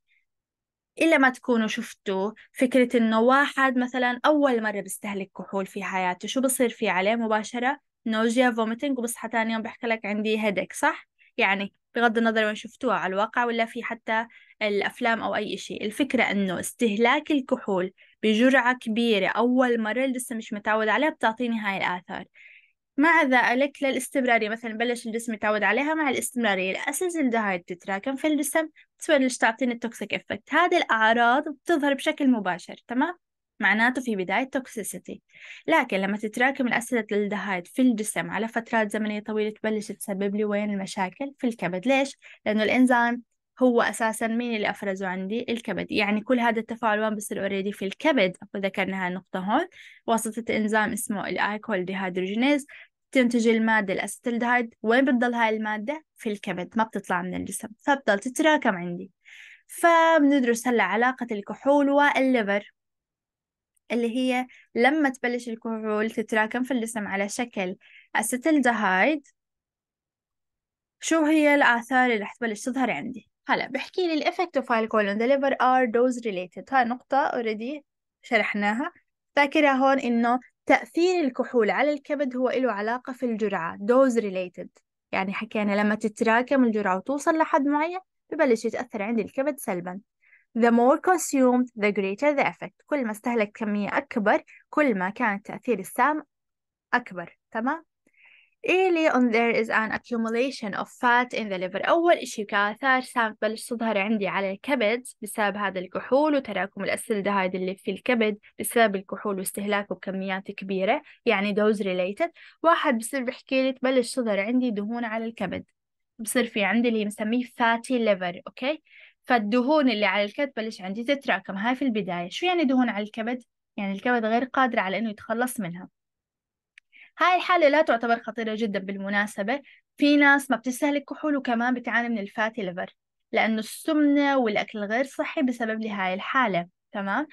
إلا ما تكونوا شفتوا فكرة إنه واحد مثلا أول مرة بيستهلك كحول في حياته شو بصير فيه عليه مباشرة نوجيا فوميتنج وبصحى ثاني يوم بحكي لك عندي هيدك صح يعني بغض النظر وين شفتوها على الواقع ولا في حتى الأفلام أو أي شيء الفكرة إنه استهلاك الكحول بجرعة كبيرة أول مرة لسه مش متعود عليها بتعطيني هاي الآثار مع ذلك للاستمرارية مثلا بلش الجسم يتعود عليها مع الاستمرارية الأسيز الدهايد تتراكم في الجسم تبلش تعطيني التوكسيك إفكت هذه الأعراض بتظهر بشكل مباشر تمام معناته في بداية توكسيسيتي لكن لما تتراكم الأسيد الدهايد في الجسم على فترات زمنية طويلة تبلش تسبب لي وين المشاكل في الكبد ليش؟ لأنه الإنزيم هو أساسا مين اللي أفرزه عندي الكبد يعني كل هذا التفاعل وين بصير اوريدي في الكبد وذكرنا هالنقطة هون واسطة إنزيم اسمه الأيكول ديهيدروجينيز تنتج المادة الأستلدهايد وين بتضل هاي المادة في الكبد ما بتطلع من الجسم فبتضل تتراكم عندي فبندرس هلا علاقة الكحول والليفر اللي هي لما تبلش الكحول تتراكم في الجسم على شكل أستلدهايد شو هي الآثار اللي رح تبلش تظهر عندي هلا بحكي لي الافكت اوف الكولون اون ار دوز ريليتد هاي نقطة اوريدي شرحناها فاكرة هون انه تأثير الكحول على الكبد هو له علاقة في الجرعة دوز ريليتد يعني حكينا لما تتراكم الجرعة وتوصل لحد معين ببلش يتأثر عند الكبد سلبا The more consumed the greater the effect كل ما استهلك كمية أكبر كل ما كان تأثير السام أكبر تمام Early إيه on there is an accumulation of fat in the liver أول إشي كآثار سام تبلش تظهر عندي على الكبد بسبب هذا الكحول وتراكم الأسلدهايد اللي في الكبد بسبب الكحول واستهلاكه بكميات كبيرة يعني دوز related واحد بصير بحكي لي تبلش تظهر عندي دهون على الكبد بصير في عندي اللي بنسميه fatty liver أوكي فالدهون اللي على الكبد بلش عندي تتراكم هاي في البداية شو يعني دهون على الكبد؟ يعني الكبد غير قادر على إنه يتخلص منها هاي الحالة لا تعتبر خطيرة جدا بالمناسبة في ناس ما بتستهلك كحول وكمان بتعاني من الفاتي ليفر لأنه السمنة والأكل الغير صحي بسبب لهاي الحالة تمام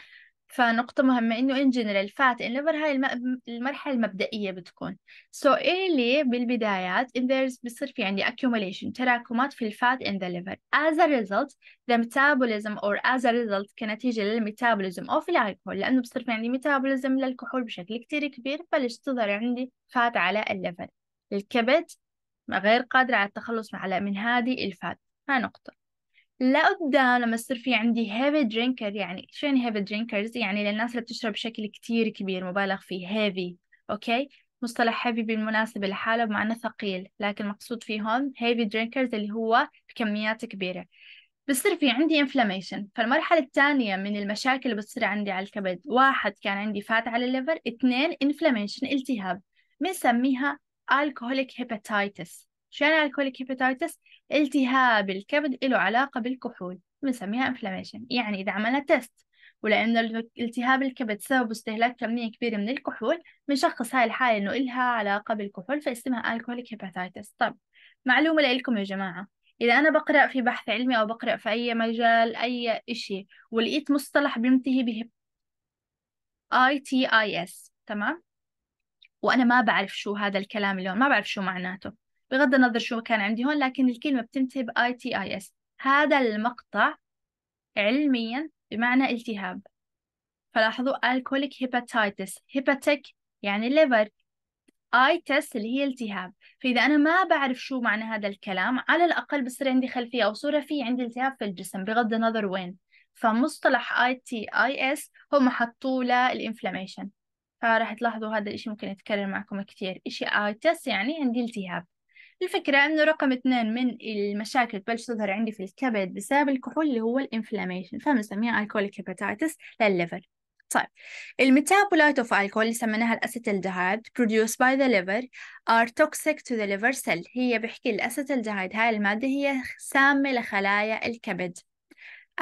فنقطة مهمة إنه إن جنرال فات إن ليفر هاي الم... المرحلة المبدئية بتكون so early بالبدايات in there بصير في عندي accumulation تراكمات في الفات in the liver as a result the metabolism or as a result كنتيجة للميتابوليزم أو في الألكحول لأنه بصير في عندي ميتابوليزم للكحول بشكل كتير كبير بلش تظهر عندي فات على الليفر الكبد غير قادرة على التخلص من هذه الفات ها نقطة لقدام لما يصير في عندي هيفي درينكر يعني شو يعني هيفي درينكرز يعني للناس اللي بتشرب بشكل كتير كبير مبالغ فيه هيفي اوكي مصطلح هيفي بالمناسبة لحاله بمعنى ثقيل لكن مقصود فيه هون هيفي درينكرز اللي هو بكميات كبيرة بصير في عندي انفلاميشن فالمرحلة الثانية من المشاكل اللي بتصير عندي على الكبد واحد كان عندي فات على الليفر اثنين انفلاميشن التهاب بنسميها alcoholic hepatitis شو يعني alcoholic hepatitis التهاب الكبد له علاقة بالكحول بنسميها انفلاميشن يعني إذا عملنا تيست ولأن التهاب الكبد سبب استهلاك كمية كبيرة من الكحول بنشخص هاي الحالة إنه إلها علاقة بالكحول فاسمها الكوليك هيباتايتس طب معلومة لإلكم يا جماعة إذا أنا بقرأ في بحث علمي أو بقرأ في أي مجال أي إشي ولقيت مصطلح بينتهي به اي تي اي اس تمام وأنا ما بعرف شو هذا الكلام اليوم ما بعرف شو معناته بغض النظر شو كان عندي هون لكن الكلمة بتنتهي ب ITIS هذا المقطع علميا بمعنى التهاب فلاحظوا alcoholic hepatitis hepatic يعني liver itis اللي هي التهاب فإذا أنا ما بعرف شو معنى هذا الكلام على الأقل بصير عندي خلفية أو صورة في عندي التهاب في الجسم بغض النظر وين فمصطلح اي تي اي اس هم حطوه للإنفلاميشن فراح تلاحظوا هذا الإشي ممكن يتكرر معكم كثير إشي ITIS يعني عندي التهاب الفكرة أنه رقم اثنين من المشاكل تبلش تظهر عندي في الكبد بسبب الكحول اللي هو الانفلاميشن فبنسميها الكوليك هيباتيتس للليفر طيب الميتابولايت اوف الكول اللي سميناها الاسيتالدهايد produced by the liver are toxic to the liver cell هي بحكي الاسيتالدهايد هاي المادة هي سامة لخلايا الكبد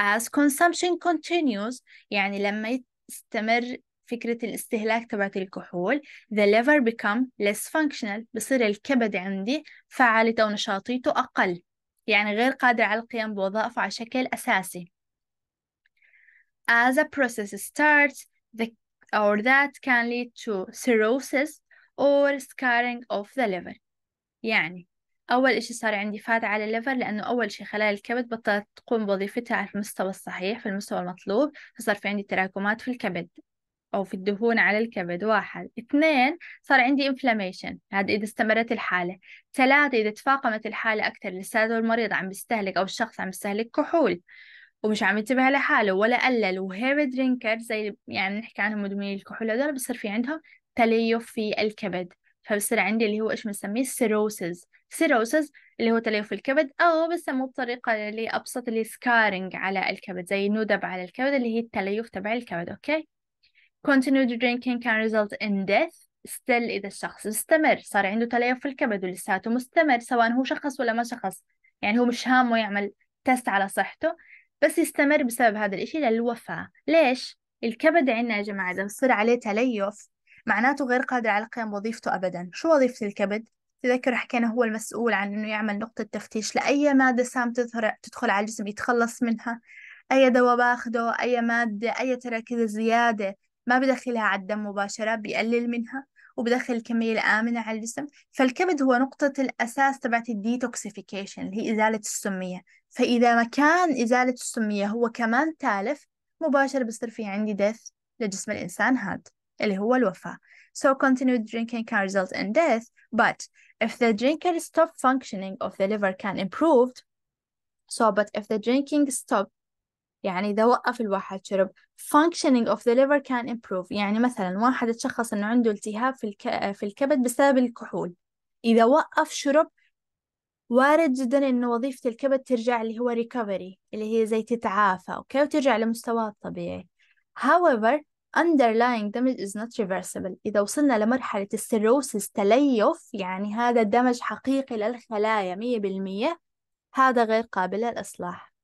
as consumption continues يعني لما يستمر فكرة الاستهلاك تبعت الكحول the liver become less functional بصير الكبد عندي فعاليته ونشاطيته أقل يعني غير قادر على القيام بوظائفه على شكل أساسي as a process starts the or that can lead to cirrhosis or scarring of the liver يعني أول إشي صار عندي فات على الليفر لأنه أول شي خلايا الكبد بطلت تقوم بوظيفتها على المستوى الصحيح في المستوى المطلوب فصار في عندي تراكمات في الكبد أو في الدهون على الكبد واحد اثنين صار عندي inflammation هذا إذا استمرت الحالة ثلاثة إذا تفاقمت الحالة أكثر لساته المريض عم بيستهلك أو الشخص عم بيستهلك كحول ومش عم ينتبه لحاله ولا قلل وهيفي درينكر زي يعني نحكي عنهم مدمنين الكحول هذول بصير في عندهم تليف في الكبد فبصير عندي اللي هو ايش بنسميه السيروسز سيروسز اللي هو تليف الكبد او بسموه بطريقه اللي ابسط اللي سكارينج على الكبد زي ندب على الكبد اللي هي التليف تبع الكبد اوكي Continued drinking can result in death still إذا الشخص استمر صار عنده تليف في الكبد ولساته مستمر سواء هو شخص ولا ما شخص يعني هو مش هامه يعمل تست على صحته بس يستمر بسبب هذا الإشي للوفاة ليش؟ الكبد عندنا يا جماعة إذا صار عليه تليف معناته غير قادر على قيام وظيفته أبدا شو وظيفة الكبد؟ تذكر حكينا هو المسؤول عن إنه يعمل نقطة تفتيش لأي مادة سام تظهر تدخل على الجسم يتخلص منها أي دواء باخده أي مادة أي تراكيز زيادة ما بدخلها على الدم مباشرة بيقلل منها وبدخل الكمية الآمنة على الجسم فالكبد هو نقطة الأساس تبعت الديتوكسيفيكيشن اللي هي إزالة السمية فإذا ما كان إزالة السمية هو كمان تالف مباشرة بصير في عندي death لجسم الإنسان هذا اللي هو الوفاة So continued drinking can result in death, but if the drinker stop functioning of the liver can improved, so but if the drinking stop يعني إذا وقف الواحد شرب functioning of the liver can improve يعني مثلا واحد تشخص إنه عنده التهاب في, الك... في الكبد بسبب الكحول إذا وقف شرب وارد جدا إنه وظيفة الكبد ترجع اللي هو recovery اللي هي زي تتعافى أوكي وترجع لمستواها الطبيعي however underlying damage is not reversible إذا وصلنا لمرحلة السيروسيس تليف يعني هذا دمج حقيقي للخلايا مية بالمية هذا غير قابل للإصلاح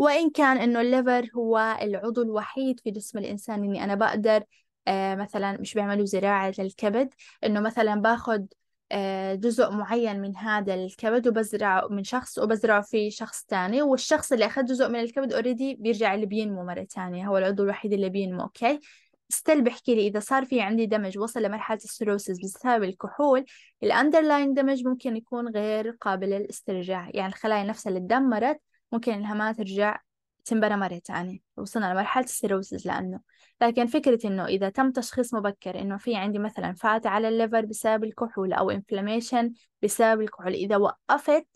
وإن كان إنه الليفر هو العضو الوحيد في جسم الإنسان إني يعني أنا بقدر آه، مثلا مش بيعملوا زراعة للكبد إنه مثلا باخد آه، جزء معين من هذا الكبد وبزرعه من شخص وبزرعه في شخص تاني والشخص اللي أخذ جزء من الكبد اوريدي بيرجع اللي بينمو مرة تانية هو العضو الوحيد اللي بينمو أوكي ستيل بحكي لي إذا صار في عندي دمج وصل لمرحلة السيروسيس بسبب الكحول الأندرلاين دمج ممكن يكون غير قابل للاسترجاع يعني الخلايا نفسها اللي تدمرت ممكن ما ترجع تنبنى مرة تانية وصلنا لمرحلة السيروسز لأنه لكن فكرة إنه إذا تم تشخيص مبكر إنه في عندي مثلا فات على الليفر بسبب الكحول أو إنفلاميشن بسبب الكحول إذا وقفت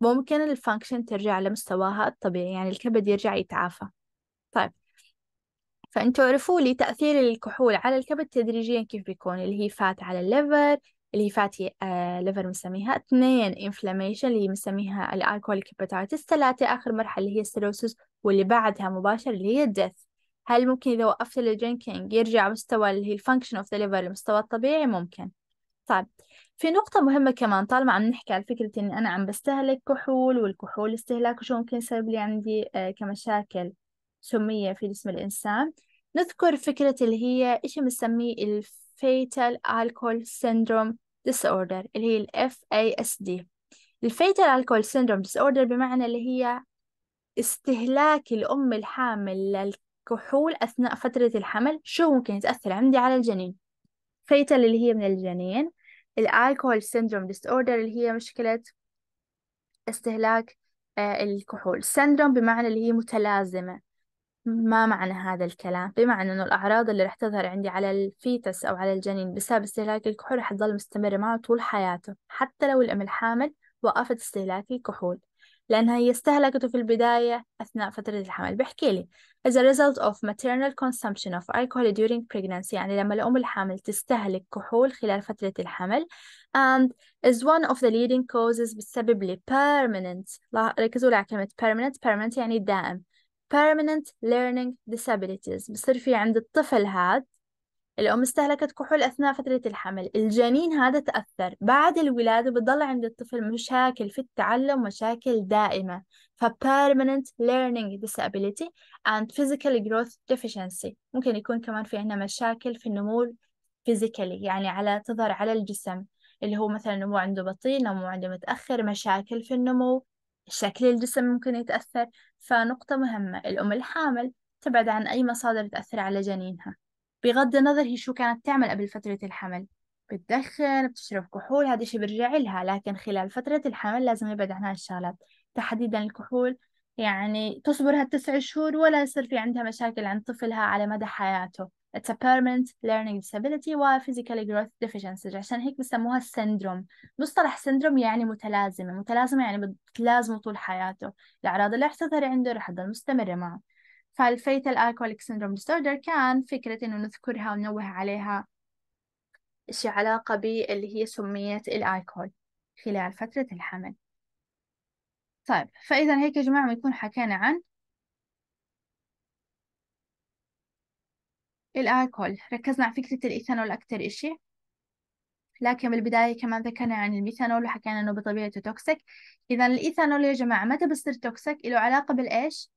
ممكن الفانكشن ترجع لمستواها الطبيعي يعني الكبد يرجع يتعافى طيب فانتوا عرفوا لي تأثير الكحول على الكبد تدريجيا كيف بيكون اللي هي فات على الليفر اللي هي فاتي ليفر آه، بنسميها اثنين inflammation اللي بنسميها الالكوليك هيباتايتس ثلاثة آخر مرحلة اللي هي السيروسس واللي بعدها مباشر اللي هي الدث هل ممكن إذا وقفت الدرينكينج يرجع مستوى اللي هي الفانكشن اوف ذا ليفر المستوى الطبيعي ممكن طيب في نقطة مهمة كمان طالما عم نحكي على فكرة إني أنا عم بستهلك كحول والكحول استهلاكه شو ممكن يسبب لي عندي آه، كمشاكل سمية في جسم الإنسان نذكر فكرة اللي هي إشي بنسميه الفيتال ألكول سيندروم disorder اللي هي ال FASD الفيتال alcohol syndrome disorder بمعنى اللي هي استهلاك الأم الحامل للكحول أثناء فترة الحمل شو ممكن يتأثر عندي على الجنين فيتال اللي هي من الجنين الالكوهول syndrome disorder اللي هي مشكلة استهلاك آه، الكحول syndrome بمعنى اللي هي متلازمة ما معنى هذا الكلام بمعنى أنه الأعراض اللي رح تظهر عندي على الفيتس أو على الجنين بسبب استهلاك الكحول رح تظل مستمرة معه طول حياته حتى لو الأم الحامل وقفت استهلاك الكحول لأنها هي استهلكته في البداية أثناء فترة الحمل بحكي لي as a result of maternal consumption of alcohol during pregnancy يعني لما الأم الحامل تستهلك كحول خلال فترة الحمل and is one of the leading causes بسبب لي permanent ركزوا على كلمة permanent permanent يعني دائم permanent learning disabilities بصير في عند الطفل هاد الأم استهلكت كحول أثناء فترة الحمل الجنين هذا تأثر بعد الولادة بتضل عند الطفل مشاكل في التعلم مشاكل دائمة ف permanent learning disability and physical growth deficiency ممكن يكون كمان في عندنا مشاكل في النمو physically يعني على تظهر على الجسم اللي هو مثلا نمو عنده بطيء نمو عنده متأخر مشاكل في النمو شكل الجسم ممكن يتأثر فنقطة مهمة الأم الحامل تبعد عن أي مصادر تأثر على جنينها بغض النظر هي شو كانت تعمل قبل فترة الحمل بتدخن بتشرب كحول هذا الشي بيرجع لها لكن خلال فترة الحمل لازم يبعد عن هالشغلات تحديدا الكحول يعني تصبر هالتسع شهور ولا يصير في عندها مشاكل عند طفلها على مدى حياته it's a permanent learning disability و physical growth deficiency عشان هيك بسموها السندروم مصطلح سندروم يعني متلازمة متلازمة يعني بتلازمه طول حياته الأعراض اللي تظهر عنده رح تضل مستمرة معه فالفيتال alcoholic syndrome disorder كان فكرة إنه نذكرها وننوه عليها إشي علاقة باللي هي سمية الألكول خلال فترة الحمل طيب فإذا هيك يا جماعة بنكون حكينا عن الألكول ركزنا على فكرة الإيثانول أكتر إشي لكن بالبداية كمان ذكرنا عن الميثانول وحكينا إنه بطبيعته توكسيك إذا الإيثانول يا جماعة متى بصير توكسيك إله علاقة بالإيش؟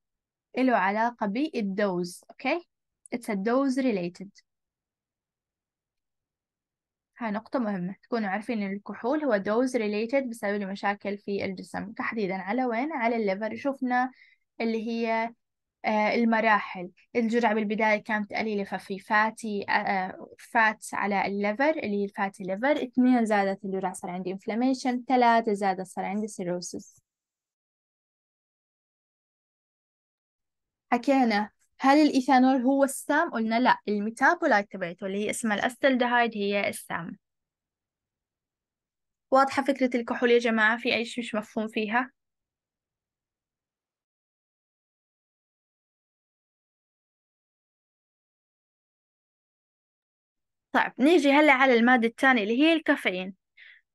إله علاقة بالدوز أوكي؟ It's a dose related هاي نقطة مهمة تكونوا عارفين إن الكحول هو dose related بسبب له مشاكل في الجسم تحديدا على وين؟ على الليفر شفنا اللي هي آه، المراحل الجرعة بالبداية كانت قليلة ففي فاتي آه، آه، فات على الليفر اللي هي الفاتي ليفر اثنين زادت الجرعة صار عندي انفلاميشن ثلاثة زادت صار عندي سيروسيس حكينا هل الإيثانول هو السام؟ قلنا لا الميتابولايت تبعته اللي هي اسمها الأستلدهايد هي السام واضحة فكرة الكحول يا جماعة في أي شيء مش مفهوم فيها؟ طيب نيجي هلا على المادة الثانية اللي هي الكافيين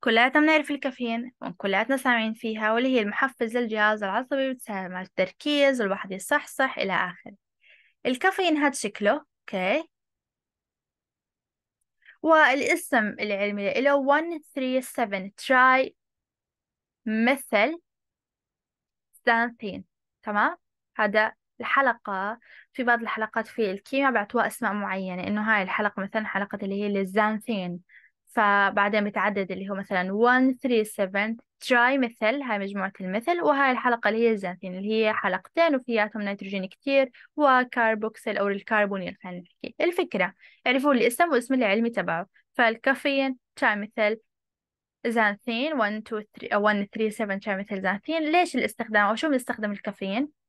كلياتنا بنعرف الكافيين وكلياتنا سامعين فيها واللي هي المحفز للجهاز العصبي بتساعد على التركيز والواحد يصحصح إلى آخره الكافيين هاد شكله اوكي والاسم العلمي له 137 تراي مثل ستانثين تمام هذا الحلقة في بعض الحلقات في الكيمياء بعتوها أسماء معينة إنه هاي الحلقة مثلا حلقة اللي هي للزانثين فبعدين بتعدد اللي هو مثلا 1 3 7 تراي مثل هاي مجموعة المثل وهاي الحلقة اللي هي الزانثين اللي هي حلقتين وفياتهم نيتروجين كتير وكاربوكسل أو الكربونيل خلينا نحكي الفكرة يعرفوا الاسم واسم العلمي تبعه فالكافيين تراي مثل زانثين 1 2 3 1 3 7 تراي مثل زانثين ليش الاستخدام أو شو بنستخدم الكافيين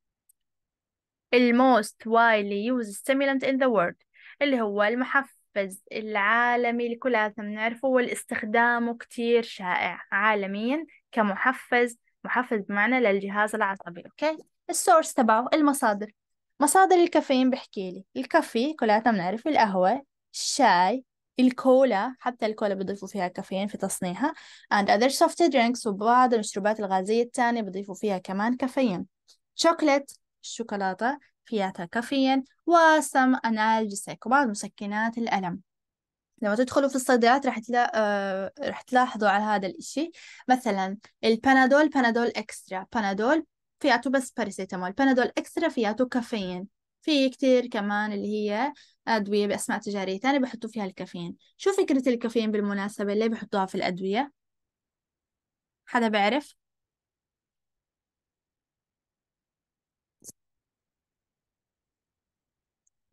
الموست وايلي يوز ستيمولانت ان ذا وورد اللي هو المحفز العالمي اللي كلاتنا بنعرفه والاستخدامه كتير شائع عالميا كمحفز محفز بمعنى للجهاز العصبي اوكي السورس تبعه المصادر مصادر الكافيين بحكي لي الكافي كلاتنا بنعرف القهوة الشاي الكولا حتى الكولا بيضيفوا فيها كافيين في تصنيعها and other soft drinks وبعض المشروبات الغازية الثانية بيضيفوا فيها كمان كافيين شوكليت الشوكولاتة فيها كافيين وسم أنالجيسيك وبعض مسكنات الألم لما تدخلوا في الصيدليات رح, تلا... آه، راح تلاحظوا على هذا الإشي مثلا البنادول بنادول إكسترا بنادول فياته بس باراسيتامول بنادول إكسترا فياته كافيين في كتير كمان اللي هي أدوية بأسماء تجارية تانية بحطوا فيها الكافيين شو فكرة الكافيين بالمناسبة اللي بحطوها في الأدوية حدا بعرف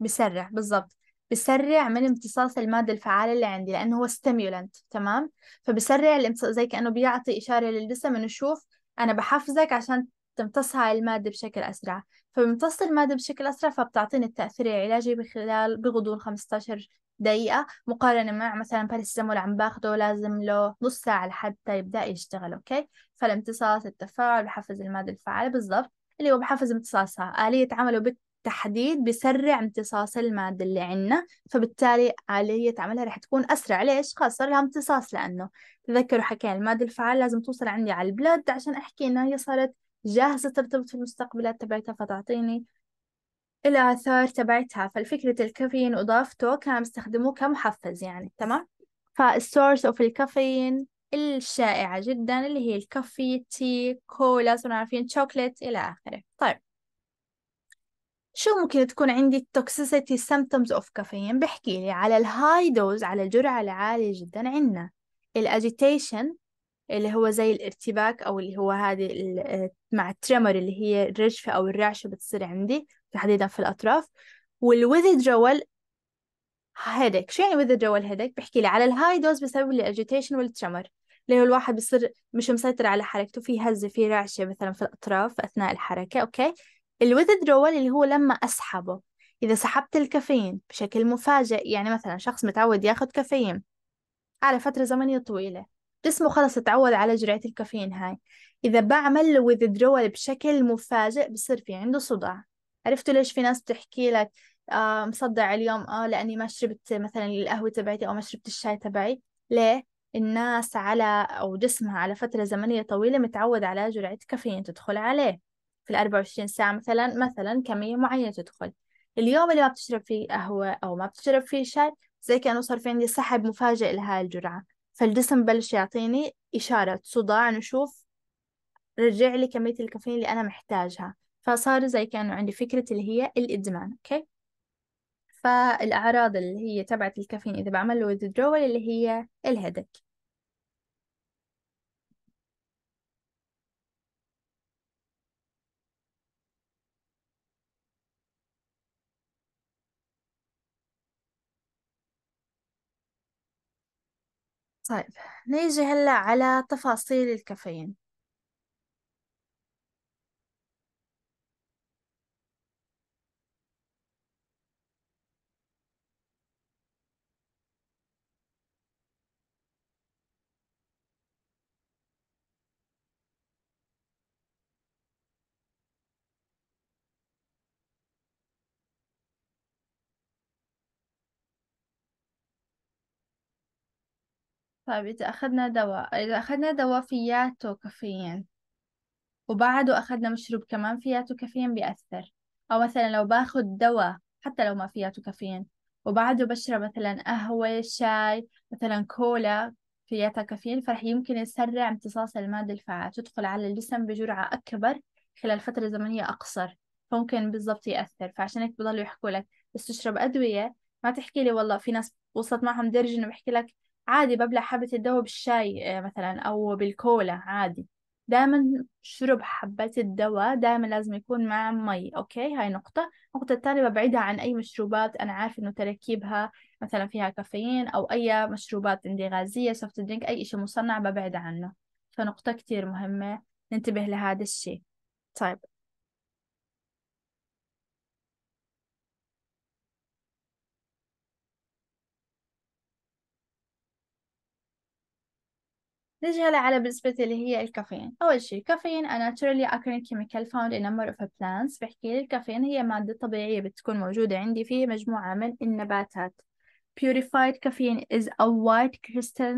بسرع بالضبط بسرع من امتصاص المادة الفعالة اللي عندي لأنه هو ستيمولنت تمام فبسرع الامتصاص زي كأنه بيعطي إشارة للجسم إنه شوف أنا بحفزك عشان تمتص هاي المادة بشكل أسرع فبمتص المادة بشكل أسرع فبتعطيني التأثير العلاجي بخلال بغضون 15 دقيقة مقارنة مع مثلا باراسيتامول عم باخده لازم له نص ساعة لحتى يبدأ يشتغل أوكي فالامتصاص التفاعل بحفز المادة الفعالة بالضبط اللي هو بحفز امتصاصها آلية عمله التحديد بيسرع امتصاص المادة اللي عندنا فبالتالي عالية عملها رح تكون أسرع ليش؟ خلاص صار لها امتصاص لأنه تذكروا حكينا المادة الفعالة لازم توصل عندي على البلد عشان أحكي إنها هي صارت جاهزة ترتبط في المستقبلات تبعتها فتعطيني الآثار تبعتها فالفكرة الكافيين وإضافته كانوا بيستخدموه كمحفز يعني تمام؟ فالسورس أوف الكافيين الشائعة جدا اللي هي الكافي تي كولا صرنا عارفين شوكليت إلى آخره طيب شو ممكن تكون عندي التوكسيسيتي سيمتومز اوف كافيين بحكي لي على الهاي دوز على الجرعة العالية جدا عندنا الاجيتيشن اللي هو زي الارتباك او اللي هو هذه آه، مع التريمر اللي هي الرجفة او الرعشة بتصير عندي تحديدا في الاطراف والوذدرول هيدك شو يعني وذدرول هيدك بحكي لي على الهاي دوز بسبب الاجيتيشن والتريمر اللي هو الواحد بصير مش مسيطر على حركته في هزة في رعشة مثلا في الأطراف أثناء الحركة أوكي الويذدرول اللي هو لما أسحبه إذا سحبت الكافيين بشكل مفاجئ يعني مثلا شخص متعود ياخد كافيين على فترة زمنية طويلة جسمه خلص اتعود على جرعة الكافيين هاي إذا بعمل له withdrawal بشكل مفاجئ بصير في عنده صداع عرفتوا ليش في ناس بتحكي لك آه مصدع اليوم اه لأني ما شربت مثلا القهوة تبعتي أو ما شربت الشاي تبعي ليه؟ الناس على أو جسمها على فترة زمنية طويلة متعود على جرعة كافيين تدخل عليه في الأربعة وعشرين ساعة مثلا مثلا كمية معينة تدخل اليوم اللي ما بتشرب فيه قهوة أو ما بتشرب فيه شاي زي كأنه صار في عندي سحب مفاجئ لهاي الجرعة فالجسم بلش يعطيني إشارة صداع نشوف رجع لي كمية الكافيين اللي أنا محتاجها فصار زي كأنه عندي فكرة اللي هي الإدمان أوكي فالأعراض اللي هي تبعت الكافيين إذا بعمل له withdrawal اللي هي الهيدك طيب نيجي هلا على تفاصيل الكافيين طيب إذا أخذنا دواء إذا أخذنا دواء فياته كافيين وبعده أخذنا مشروب كمان فياته كافيين بيأثر أو مثلا لو باخد دواء حتى لو ما فياته كافيين وبعده بشرب مثلا قهوة شاي مثلا كولا فياتها كافيين فرح يمكن يسرع امتصاص المادة الفعالة تدخل على الجسم بجرعة أكبر خلال فترة زمنية أقصر فممكن بالضبط يأثر فعشان هيك بضلوا يحكوا لك بس تشرب أدوية ما تحكي لي والله في ناس وصلت معهم درجة إنه بحكي لك عادي ببلع حبة الدواء بالشاي آه، مثلا أو بالكولا عادي دايما شرب حبة الدواء دايما لازم يكون مع مي أوكي هاي نقطة النقطة الثانية ببعدها عن أي مشروبات أنا عارف إنه تركيبها مثلا فيها كافيين أو أي مشروبات عندي غازية سوفت درينك أي إشي مصنع ببعد عنه فنقطة كتير مهمة ننتبه لهذا الشي طيب نجي على بالنسبة اللي هي الكافيين أول شيء الكافيين a naturally occurring chemical found in a number of plants بحكي لي الكافيين هي مادة طبيعية بتكون موجودة عندي في مجموعة من النباتات purified caffeine is a white crystal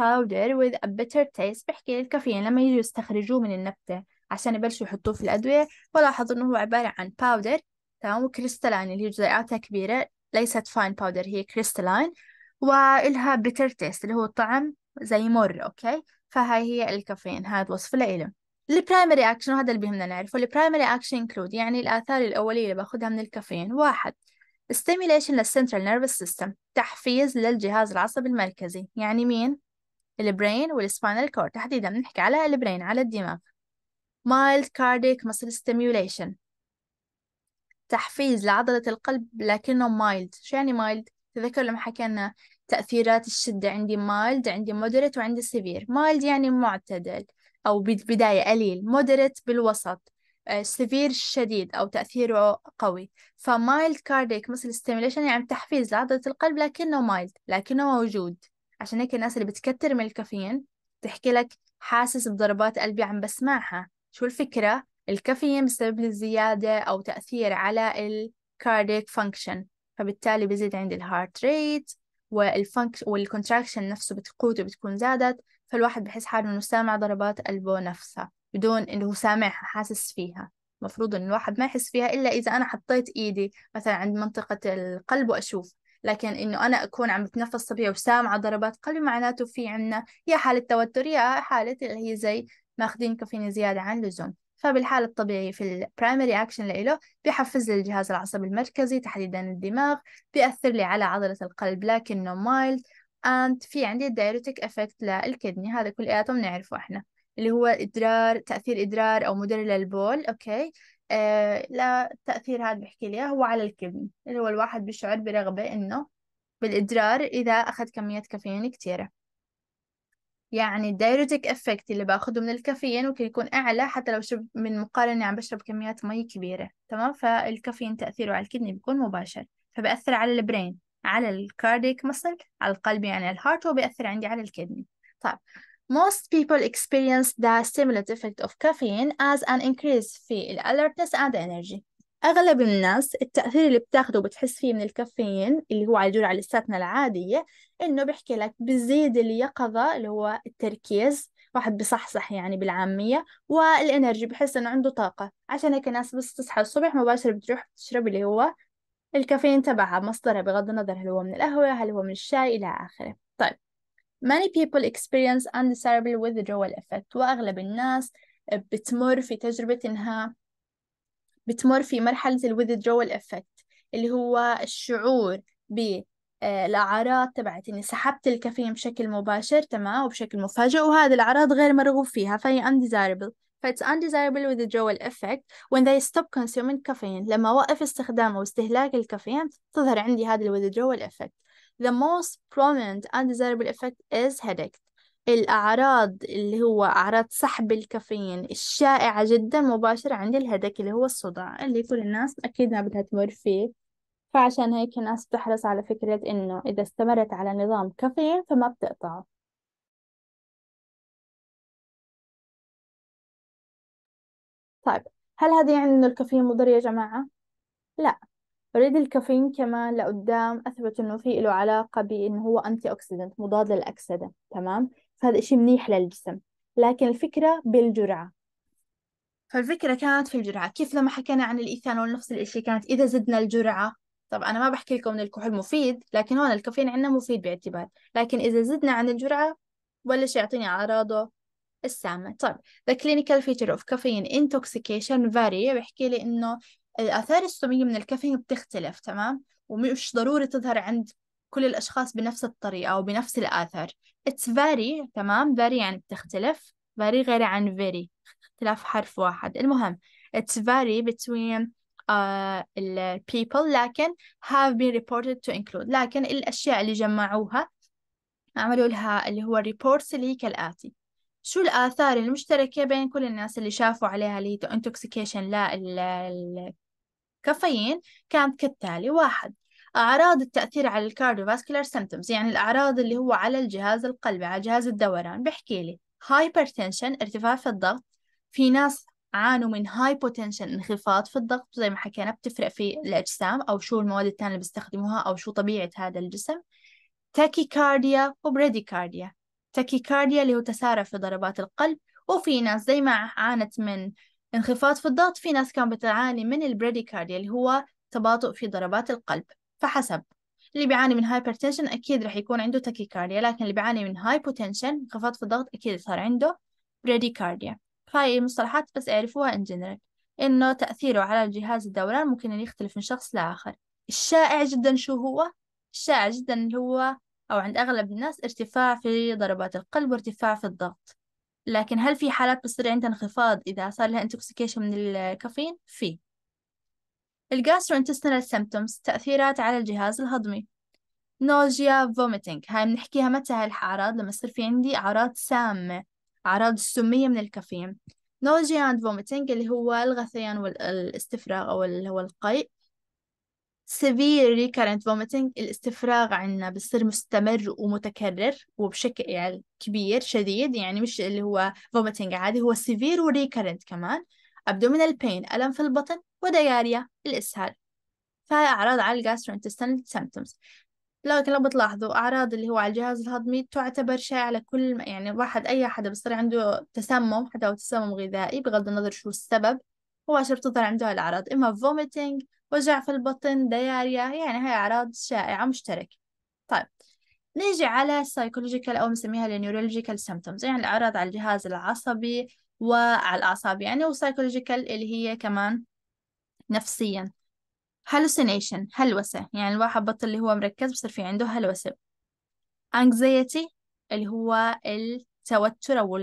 powder with a bitter taste بحكي لي الكافيين لما يجوا يستخرجوه من النبتة عشان يبلشوا يحطوه في الأدوية ولاحظوا إنه هو عبارة عن باودر تمام وكريستالين اللي هي جزيئاتها كبيرة ليست فاين باودر هي كريستالين وإلها بيتر تيست اللي هو طعم زي مر اوكي فهاي هي الكافيين هذا وصف لإله البرايمري اكشن وهذا اللي بهمنا نعرفه البرايمري اكشن انكلود يعني الاثار الاوليه اللي باخذها من الكافيين واحد stimulation للسنترال نيرفس سيستم تحفيز للجهاز العصبي المركزي يعني مين البرين والسبينال كورد تحديدا بنحكي على البرين على الدماغ mild cardiac muscle stimulation تحفيز لعضلة القلب لكنه mild شو يعني mild تذكر لما حكينا تأثيرات الشدة عندي مايلد عندي مودريت وعندي سيفير مايلد يعني معتدل أو بداية قليل مودريت بالوسط سيفير آه، شديد أو تأثيره قوي فمايلد كارديك مثل ستيميليشن يعني تحفيز لعضلة القلب لكنه مايلد لكنه موجود عشان هيك الناس اللي بتكتر من الكافيين تحكي لك حاسس بضربات قلبي عم بسمعها شو الفكرة؟ الكافيين بسبب لي زيادة أو تأثير على الكارديك فانكشن فبالتالي بزيد عندي الهارت ريت والفانك والكونتراكشن نفسه بتقوته بتكون زادت فالواحد بحس حاله إنه سامع ضربات قلبه نفسها بدون إنه هو سامعها حاسس فيها المفروض إن الواحد ما يحس فيها إلا إذا أنا حطيت إيدي مثلا عند منطقة القلب وأشوف لكن إنه أنا أكون عم بتنفس طبيعي وسامعة ضربات قلبي معناته في عنا يا حالة توتر يا حالة اللي هي زي ماخذين كافيين زيادة عن اللزوم فبالحالة الطبيعية في البرايمري أكشن لإله بيحفز للجهاز الجهاز العصبي المركزي تحديدا الدماغ بيأثر لي على عضلة القلب لكنه مايلد أند في عندي الدايريتك إفكت للكدني هذا إياته بنعرفه إحنا اللي هو إدرار تأثير إدرار أو مدر للبول أوكي آه لا تأثير هذا بحكي لي هو على الكدني اللي هو الواحد بيشعر برغبة إنه بالإدرار إذا أخذ كمية كافيين كتيرة يعني الدايريتك افكت اللي باخده من الكافيين ممكن يكون اعلى حتى لو شرب من مقارنة عم يعني بشرب كميات مي كبيرة تمام فالكافيين تأثيره على الكدني بيكون مباشر فبأثر على البرين على الكارديك مسل على القلب يعني الهارت وبيأثر عندي على الكدني طيب Most people experience the stimulant effect of caffeine as an increase في alertness and energy أغلب الناس التأثير اللي بتاخده وبتحس فيه من الكافيين اللي هو على على لساتنا العادية إنه بحكي لك بزيد اليقظة اللي هو التركيز واحد بصحصح يعني بالعامية والإنرجي بحس إنه عنده طاقة عشان هيك الناس بس تصحى الصبح مباشرة بتروح بتشرب اللي هو الكافيين تبعها مصدرها بغض النظر هل هو من القهوة هل هو من الشاي إلى آخره طيب many people experience undesirable withdrawal effect وأغلب الناس بتمر في تجربة إنها بتمر في مرحلة الـ withdrawal effect اللي هو الشعور بالأعراض آه، تبعت إني يعني سحبت الكافيين بشكل مباشر تمام وبشكل مفاجئ وهذه الأعراض غير مرغوب فيها فهي undesirable فإتس undesirable withdrawal effect when they stop consuming caffeine لما أوقف استخدام أو استهلاك الكافيين تظهر عندي هذا الـ withdrawal effect the most prominent undesirable effect is headache الأعراض اللي هو أعراض سحب الكافيين الشائعة جدا مباشرة عند الهدك اللي هو الصداع اللي كل الناس أكيد ما بدها تمر فيه فعشان هيك الناس بتحرص على فكرة إنه إذا استمرت على نظام كافيين فما بتقطعه طيب هل هذا يعني إنه الكافيين مضر يا جماعة؟ لا أوريدي الكافيين كمان لقدام أثبت إنه في له علاقة بإنه هو أنتي أوكسيدنت مضاد للأكسدة تمام فهذا إشي منيح للجسم لكن الفكرة بالجرعة فالفكرة كانت في الجرعة كيف لما حكينا عن الإيثانول نفس الإشي كانت إذا زدنا الجرعة طب أنا ما بحكي لكم إن الكحول مفيد لكن هون الكافيين عندنا مفيد باعتبار لكن إذا زدنا عن الجرعة بلش يعطيني أعراضه السامة طيب the clinical feature of caffeine intoxication vary بحكي لي إنه الآثار السمية من الكافيين بتختلف تمام ومش ضروري تظهر عند كل الأشخاص بنفس الطريقة أو بنفس الآثار it's very تمام very يعني بتختلف very غير عن very اختلاف حرف واحد المهم it's very between uh, people لكن have been reported to include لكن الأشياء اللي جمعوها عملوا لها اللي هو reports اللي هي كالآتي شو الآثار المشتركة بين كل الناس اللي شافوا عليها اللي هي intoxication لا الكافيين كانت كالتالي واحد أعراض التأثير على الكارديوفاسكولار سيمتومز يعني الأعراض اللي هو على الجهاز القلبي على جهاز الدوران بحكي لي هايبرتنشن ارتفاع في الضغط في ناس عانوا من هايبوتنشن انخفاض في الضغط زي ما حكينا بتفرق في الأجسام أو شو المواد التانية اللي بيستخدموها أو شو طبيعة هذا الجسم تاكيكارديا وبريديكارديا تاكيكارديا اللي هو تسارع في ضربات القلب وفي ناس زي ما عانت من انخفاض في الضغط في ناس كانت بتعاني من البريديكارديا اللي هو تباطؤ في ضربات القلب فحسب اللي بيعاني من هايبرتنشن أكيد رح يكون عنده تاكيكارديا لكن اللي بيعاني من هايبوتنشن انخفاض في الضغط أكيد صار عنده بريديكارديا هاي المصطلحات بس اعرفوها إن جنرال إنه تأثيره على الجهاز الدوران ممكن أن يختلف من شخص لآخر الشائع جدا شو هو؟ الشائع جدا اللي هو أو عند أغلب الناس ارتفاع في ضربات القلب وارتفاع في الضغط لكن هل في حالات بصير عندها انخفاض إذا صار لها انتوكسيكيشن من الكافيين؟ في الجاستروintestinal symptoms تأثيرات على الجهاز الهضمي نوزيا فوميتنج هاي بنحكيها متى هاي الأعراض لما يصير في عندي أعراض سامة أعراض السمية من الكافيين نوزيا اند فوميتنج اللي هو الغثيان والاستفراغ أو اللي هو القيء severe recurrent vomiting الاستفراغ عنا بصير مستمر ومتكرر وبشكل يعني كبير شديد يعني مش اللي هو vomiting عادي هو severe وريكارنت كمان abdominal pain ألم في البطن ودياريا الإسهال فهي أعراض على gastrointestinal symptoms لكن لو بتلاحظوا أعراض اللي هو على الجهاز الهضمي تعتبر شائعة كل يعني واحد أي حدا بصير عنده تسمم حتى أو تسمم غذائي بغض النظر شو السبب هو مباشرة بتظهر عنده الأعراض إما vomiting وجع في البطن دياريا يعني هاي أعراض شائعة مشتركة طيب نيجي على psychological أو بنسميها neurological symptoms يعني الأعراض على الجهاز العصبي وعلى الأعصاب يعني وسايكولوجيكال اللي هي كمان نفسيا هلوسينيشن هلوسة يعني الواحد بطل اللي هو مركز بصير في عنده هلوسة anxiety اللي هو التوتر أو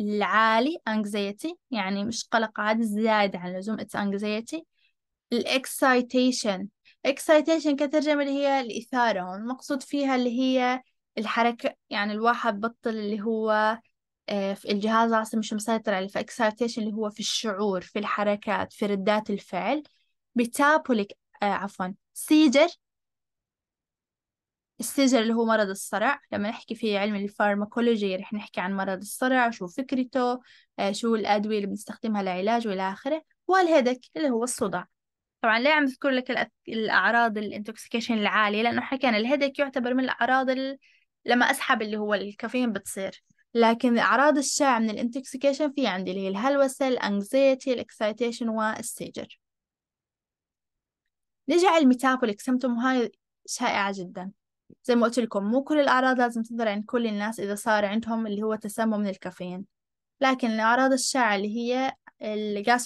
العالي anxiety يعني مش قلق عادي زيادة عن اللزوم it's anxiety الاكسايتيشن اكسايتيشن كترجمة اللي هي الإثارة والمقصود فيها اللي هي الحركة يعني الواحد بطل اللي هو آه، الجهاز العصبي مش مسيطر عليه فاكسايتيشن اللي هو في الشعور في الحركات في ردات الفعل بتابوليك آه عفوا سيجر السيجر اللي هو مرض الصرع لما نحكي في علم الفارماكولوجي رح نحكي عن مرض الصرع شو فكرته آه شو الأدوية اللي بنستخدمها لعلاج وإلى آخره والهدك اللي هو الصداع طبعا ليه عم بذكر لك الأعراض الانتوكسيكيشن العالية لأنه حكينا الهدك يعتبر من الأعراض لما أسحب اللي هو الكافيين بتصير لكن أعراض الشائعة من الانتكسيكيشن في عندي اللي هي الهلوسة الأنكزيتي الإكسايتيشن والسيجر نجي على الميتابوليك سمتم هاي شائعة جدا زي ما قلت لكم مو كل الأعراض لازم تظهر عند كل الناس إذا صار عندهم اللي هو تسمم من الكافيين لكن الأعراض الشائعة اللي هي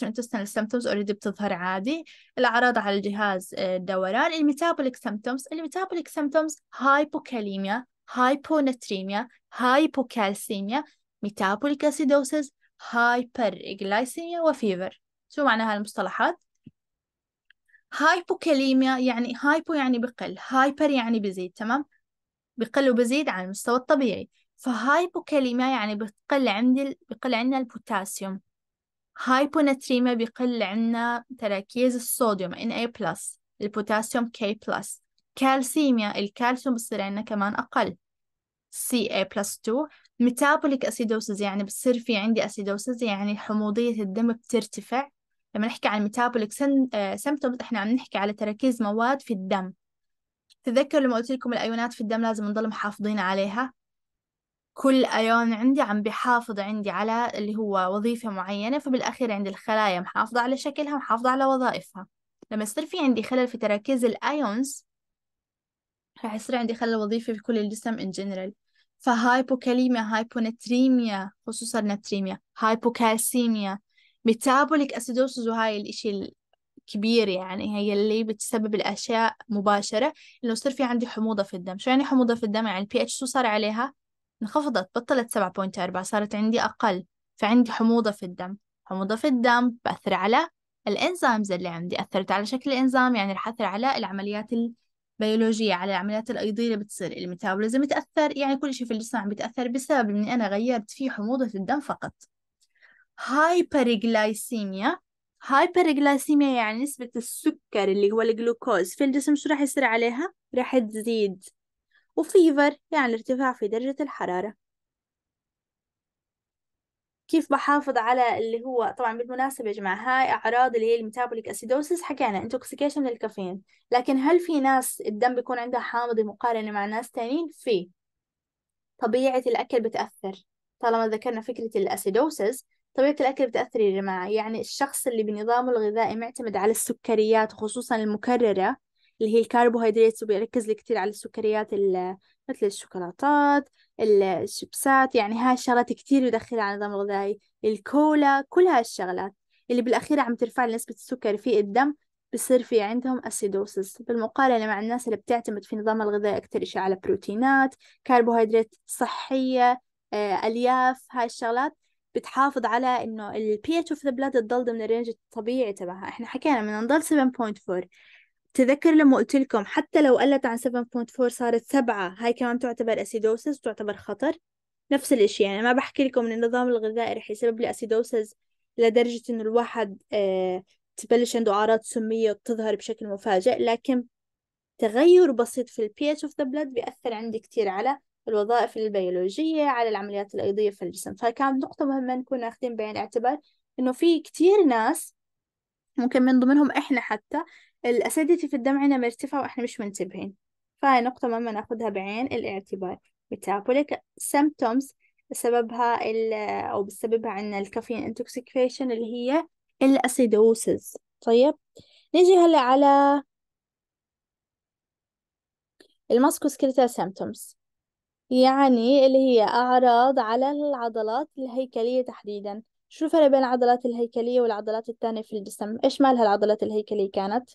انتستنال symptoms اوريدي بتظهر عادي الأعراض على الجهاز الدوران الميتابوليك symptoms الميتابوليك symptoms هايبوكاليميا hyponatremia, hypocalcemia, metabolic acidosis, hyperglycemia وفيفر شو معنى هالمصطلحات؟ hypokalemia يعني hypo يعني بقل hyper يعني بزيد تمام بقل وبزيد عن المستوى الطبيعي فهايبوكاليميا يعني بقل عندي بقل عندنا البوتاسيوم هايبوناتريميا بقل عندنا تراكيز الصوديوم Na+, البوتاسيوم K+, كالسيميا الكالسيوم بصير عندنا كمان أقل سي بلس 2 ميتابوليك أسيدوسز يعني بتصير في عندي أسيدوسز يعني حموضية الدم بترتفع لما نحكي عن ميتابوليك آه، سيمبتومز احنا عم نحكي على تركيز مواد في الدم تذكروا لما قلت لكم الايونات في الدم لازم نضل محافظين عليها كل ايون عندي عم بحافظ عندي على اللي هو وظيفه معينه فبالاخير عندي الخلايا محافظه على شكلها محافظه على وظائفها لما يصير في عندي خلل في تركيز الايونز راح يصير عندي خلل وظيفي في كل الجسم in general فهايبوكاليميا هايبونتريميا خصوصا النتريميا هايبوكالسيميا ميتابوليك أسيدوسز وهاي الإشي الكبير يعني هي اللي بتسبب الأشياء مباشرة إنه صار في عندي حموضة في الدم شو يعني حموضة في الدم يعني البي اتش شو صار عليها انخفضت بطلت 7.4 صارت عندي أقل فعندي حموضة في الدم حموضة في الدم بأثر على الإنزيمز اللي عندي أثرت على شكل الإنزيم يعني رح أثر على العمليات بيولوجية على العمليات الأيضية اللي بتصير الميتابوليزم يتأثر يعني كل شيء في الجسم عم بيتأثر بسبب إني أنا غيرت فيه حموضة الدم فقط هايبرجلايسيميا هايبرجلايسيميا يعني نسبة السكر اللي هو الجلوكوز في الجسم شو راح يصير عليها؟ راح تزيد وفيفر يعني ارتفاع في درجة الحرارة كيف بحافظ على اللي هو طبعا بالمناسبة يا جماعة هاي أعراض اللي هي الميتابوليك اسيدوسس حكينا انتوكسيكيشن من الكافيين لكن هل في ناس الدم بيكون عندها حامض مقارنة مع ناس تانيين في طبيعة الأكل بتأثر طالما ذكرنا فكرة الاسيدوسس طبيعة الأكل بتأثر يا جماعة يعني الشخص اللي بنظامه الغذائي معتمد على السكريات خصوصا المكررة اللي هي الكربوهيدرات وبيركز لي كتير على السكريات مثل الشوكولاتات الشيبسات يعني هاي الشغلات كتير بدخلها على النظام الغذائي الكولا كل هاي الشغلات اللي بالأخير عم ترفع نسبة السكر في الدم بصير في عندهم أسيدوسس بالمقارنة مع الناس اللي بتعتمد في نظام الغذائي أكتر إشي على بروتينات كربوهيدرات صحية آه، ألياف هاي الشغلات بتحافظ على إنه ال pH of the blood تضل ضمن الرينج الطبيعي تبعها إحنا حكينا بدنا نضل 7.4 تذكر لما قلت لكم حتى لو قلت عن 7.4 صارت سبعة هاي كمان تعتبر أسيدوسز وتعتبر خطر نفس الإشي يعني ما بحكي لكم إن النظام الغذائي رح يسبب لي أسيدوسز لدرجة إنه الواحد آه تبلش عنده أعراض سمية وتظهر بشكل مفاجئ لكن تغير بسيط في البي اتش اوف ذا بلاد بيأثر عندي كتير على الوظائف البيولوجية على العمليات الأيضية في الجسم فكانت نقطة مهمة نكون اخذين بعين الاعتبار إنه في كتير ناس ممكن من ضمنهم إحنا حتى الأسيديتي في الدم عندنا مرتفعة وإحنا مش منتبهين فهاي نقطة مهمة ناخدها بعين الاعتبار metabolic symptoms سببها ال أو بسببها عندنا الكافيين intoxication اللي هي الأسيدوسز طيب نيجي هلا على الماسكوسكيلتال symptoms يعني اللي هي أعراض على العضلات الهيكلية تحديدا شو الفرق بين العضلات الهيكلية والعضلات التانية في الجسم؟ إيش مالها العضلات الهيكلية كانت؟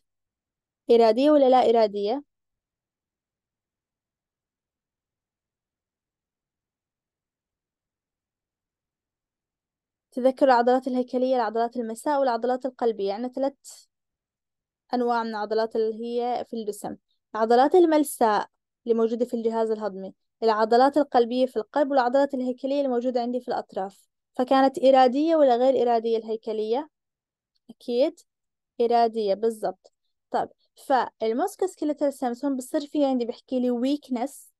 إرادية ولا لا إرادية تذكر العضلات الهيكلية العضلات المساء والعضلات القلبية يعني ثلاث أنواع من العضلات اللي هي في الجسم العضلات الملساء اللي موجودة في الجهاز الهضمي العضلات القلبية في القلب والعضلات الهيكلية اللي موجودة عندي في الأطراف فكانت إرادية ولا غير إرادية الهيكلية أكيد إرادية بالضبط طب فالماسك سكيلتال سامسون بصير في عندي بحكي لي ويكنس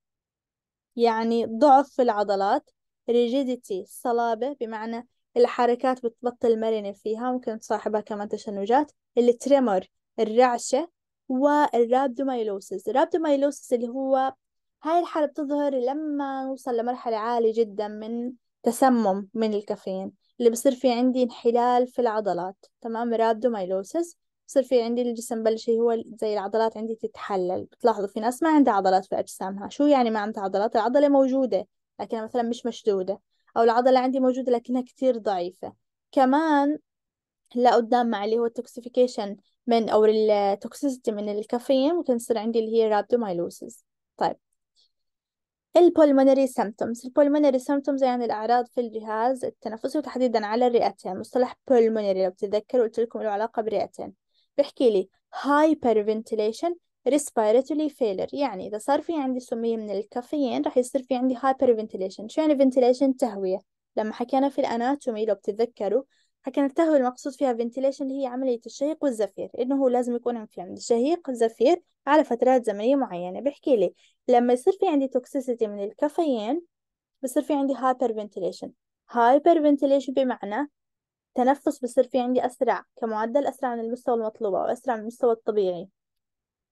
يعني ضعف في العضلات ريجيديتي صلابة بمعنى الحركات بتبطل مرنة فيها ممكن تصاحبها كمان تشنجات التريمر الرعشة والرابدومايلوسيس الرابدومايلوسيس اللي هو هاي الحالة بتظهر لما نوصل لمرحلة عالية جدا من تسمم من الكافيين اللي بصير في عندي انحلال في العضلات تمام رابدومايلوسيس بصير في عندي الجسم بلش هو زي العضلات عندي تتحلل بتلاحظوا في ناس ما عندها عضلات في أجسامها شو يعني ما عندها عضلات العضلة موجودة لكنها مثلا مش مشدودة أو العضلة عندي موجودة لكنها كتير ضعيفة كمان لا قدام مع اللي هو التوكسيفيكيشن من أو التوكسيسيتي من الكافيين ممكن يصير عندي اللي هي رابدومايلوسيس طيب البولمونري سيمتومز البولمونري سيمتومز يعني الأعراض في الجهاز التنفسي وتحديدا على الرئتين مصطلح بولمونري لو بتتذكروا قلت لكم له علاقة بالرئتين بحكي لي hyperventilation respiratory failure يعني إذا صار في عندي سمية من الكافيين راح يصير في عندي hyperventilation شو يعني ventilation تهوية لما حكينا في الأناتومي لو بتتذكروا حكينا التهوية المقصود فيها ventilation اللي هي عملية الشهيق والزفير إنه هو لازم يكون في عندي شهيق زفير على فترات زمنية معينة بحكي لي لما يصير في عندي toxicity من الكافيين بصير في عندي hyperventilation hyperventilation بمعنى التنفس بصير في عندي أسرع كمعدل أسرع من المستوى المطلوب أو أسرع من المستوى الطبيعي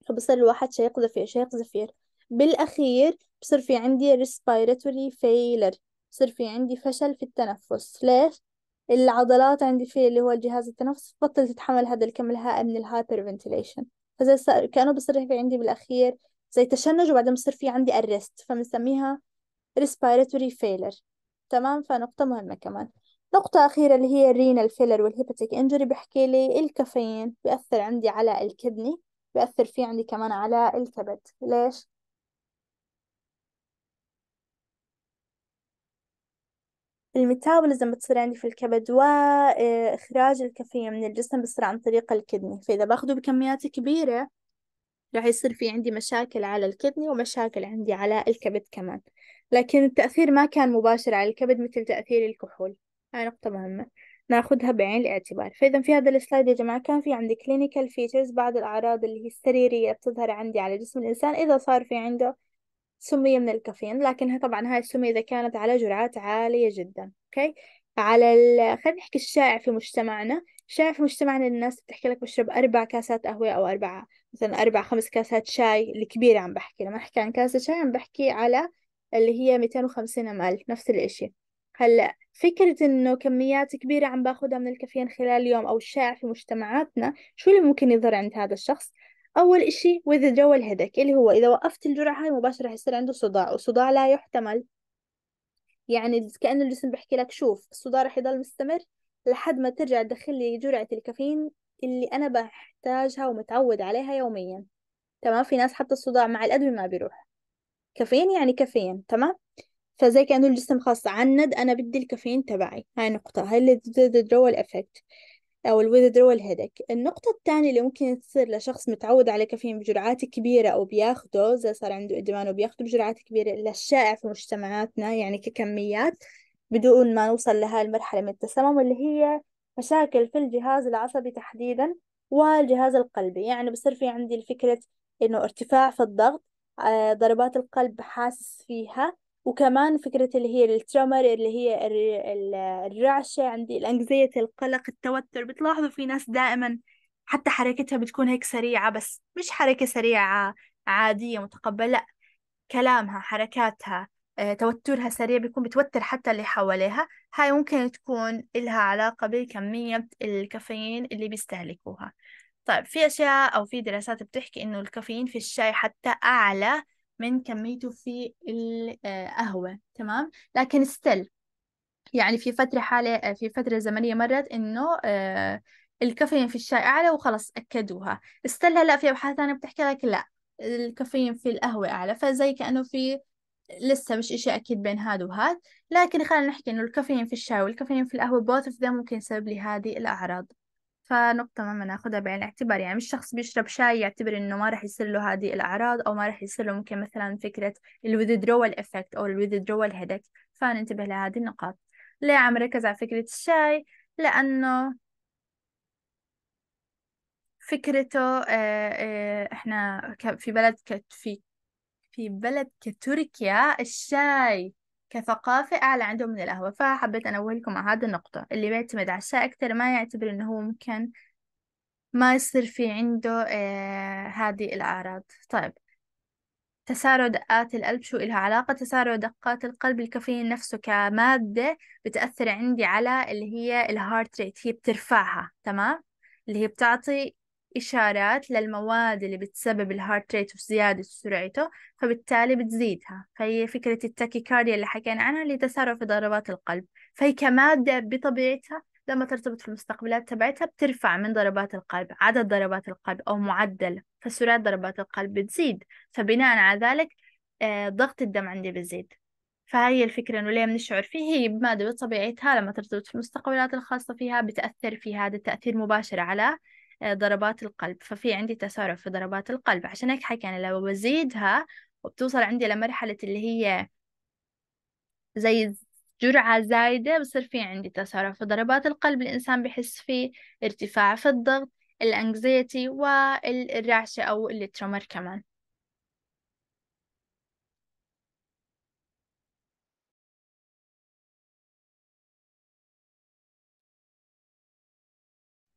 فبصير الواحد شيق زفير شيق زفير بالأخير بصير في عندي respiratory failure بصير في عندي فشل في التنفس ليش؟ العضلات عندي في اللي هو الجهاز التنفس بطل تتحمل هذا الكم الهائل من الهايبر فنتيليشن فزي كأنه بصير في عندي بالأخير زي تشنج وبعدين بصير في عندي الرست فبنسميها respiratory failure تمام فنقطة مهمة كمان نقطة أخيرة اللي هي الرينال فيلر والهيباتيك إنجري بحكي لي الكافيين بيأثر عندي على الكدني بيأثر فيه عندي كمان على الكبد ليش؟ الميتابوليزم بتصير عندي في الكبد وإخراج آه، الكافيين من الجسم بصير عن طريق الكدني فإذا باخده بكميات كبيرة راح يصير في عندي مشاكل على الكدني ومشاكل عندي على الكبد كمان لكن التأثير ما كان مباشر على الكبد مثل تأثير الكحول هاي نقطة مهمة ناخدها بعين الاعتبار فإذا في هذا السلايد يا جماعة كان في عندي clinical features بعض الأعراض اللي هي السريرية بتظهر عندي على جسم الإنسان إذا صار في عنده سمية من الكافيين لكنها طبعا هاي السمية إذا كانت على جرعات عالية جدا أوكي على ال... خلينا نحكي الشائع في مجتمعنا الشائع في مجتمعنا الناس بتحكي لك بشرب أربع كاسات قهوة أو أربع مثلا أربع خمس كاسات شاي الكبيرة عم بحكي لما أحكي عن كاسة شاي عم بحكي على اللي هي 250 ml نفس الإشي هلا فكرة إنه كميات كبيرة عم باخدها من الكافيين خلال اليوم أو الشائع في مجتمعاتنا شو اللي ممكن يظهر عند هذا الشخص؟ أول إشي جو الهدك اللي هو إذا وقفت الجرعة هاي مباشرة يصير عنده صداع وصداع لا يحتمل يعني كأنه الجسم بحكي لك شوف الصداع رح يضل مستمر لحد ما ترجع تدخل لي جرعة الكافيين اللي أنا بحتاجها ومتعود عليها يوميا تمام في ناس حتى الصداع مع الأدوية ما بيروح كافيين يعني كافيين تمام فزي كأنه الجسم خلاص عند أنا بدي الكافيين تبعي هاي نقطة هاي اللي withdrawal effect أو ال withdrawal headache النقطة الثانية اللي ممكن تصير لشخص متعود على كافيين بجرعات كبيرة أو بياخده زي صار عنده إدمان وبياخده بجرعات كبيرة اللي الشائع في مجتمعاتنا يعني ككميات بدون ما نوصل لها المرحلة من التسمم اللي هي مشاكل في الجهاز العصبي تحديدا والجهاز القلبي يعني بصير في عندي الفكرة إنه ارتفاع في الضغط آه، ضربات القلب حاسس فيها وكمان فكرة اللي هي الترمر اللي هي الرعشة عندي الأنكزية القلق التوتر بتلاحظوا في ناس دائما حتى حركتها بتكون هيك سريعة بس مش حركة سريعة عادية متقبلة لأ كلامها حركاتها آه، توترها سريع بيكون بتوتر حتى اللي حواليها هاي ممكن تكون إلها علاقة بكمية الكافيين اللي بيستهلكوها طيب في أشياء أو في دراسات بتحكي إنه الكافيين في الشاي حتى أعلى من كميته في القهوة تمام لكن ستيل يعني في فترة حالة في فترة زمنية مرت إنه آه، الكافيين في الشاي أعلى وخلص أكدوها ستيل هلا في أبحاث ثانية بتحكي لك لا الكافيين في القهوة أعلى فزي كأنه في لسه مش إشي أكيد بين هاد وهاد لكن خلينا نحكي إنه الكافيين في الشاي والكافيين في القهوة both of them ممكن يسبب لي هذه الأعراض فنقطة ما بناخذها بعين الاعتبار يعني مش شخص بيشرب شاي يعتبر إنه ما راح يصير له هذه الأعراض أو ما راح يصير له ممكن مثلا فكرة الوذدرول إفكت أو الوذدرول هيدك فننتبه لهذه النقاط ليه عم ركز على فكرة الشاي لأنه فكرته آه، آه، إحنا في بلد في في بلد كتركيا الشاي كثقافة أعلى عندهم من القهوة فحبيت أنوه لكم على هذه النقطة اللي بيعتمد على الشاي أكتر ما يعتبر إنه هو ممكن ما يصير في عنده آه هذه الأعراض طيب تسارع دقات القلب شو إلها علاقة تسارع دقات القلب الكافيين نفسه كمادة بتأثر عندي على اللي هي الهارت ريت هي بترفعها تمام اللي هي بتعطي إشارات للمواد اللي بتسبب الهارت ريت وزيادة سرعته فبالتالي بتزيدها فهي فكرة التاكيكارديا اللي حكينا عنها اللي تسارع في ضربات القلب فهي كمادة بطبيعتها لما ترتبط في المستقبلات تبعتها بترفع من ضربات القلب عدد ضربات القلب أو معدل فسرعة ضربات القلب بتزيد فبناء على ذلك آه، ضغط الدم عندي بيزيد فهي الفكرة إنه ليه بنشعر فيه هي مادة بطبيعتها لما ترتبط في المستقبلات الخاصة فيها بتأثر في هذا التأثير مباشر على آه، ضربات القلب ففي عندي تسارع في ضربات القلب عشان هيك حكي أنا يعني لو بزيدها وبتوصل عندي لمرحلة اللي هي زي جرعة زايدة بصير في عندي تسارع في ضربات القلب الإنسان بحس فيه ارتفاع في الضغط الأنكزيتي والرعشة أو الترمر كمان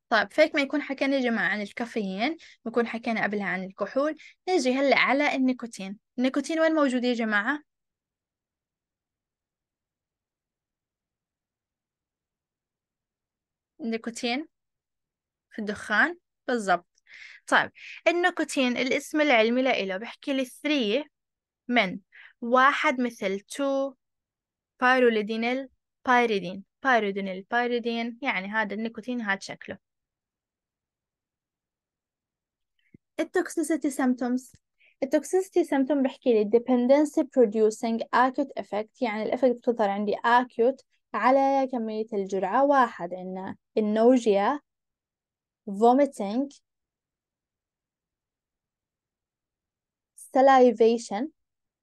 طيب فهيك ما يكون حكينا جماعة عن الكافيين بكون حكينا قبلها عن الكحول نجي هلأ على النيكوتين النيكوتين وين موجود يا جماعة؟ النيكوتين في الدخان بالضبط طيب النيكوتين الاسم العلمي لإله بحكي لي 3 من واحد مثل 2 بايروليدينيل بايريدين بايرودينيل بايريدين يعني هذا النيكوتين هذا شكله التوكسيسيتي سيمتومز التوكسيسيتي سيمتوم بحكي لي dependency producing acute effect يعني الافكت بتظهر عندي acute على كمية الجرعة واحد عنا النوجيا vomiting salivation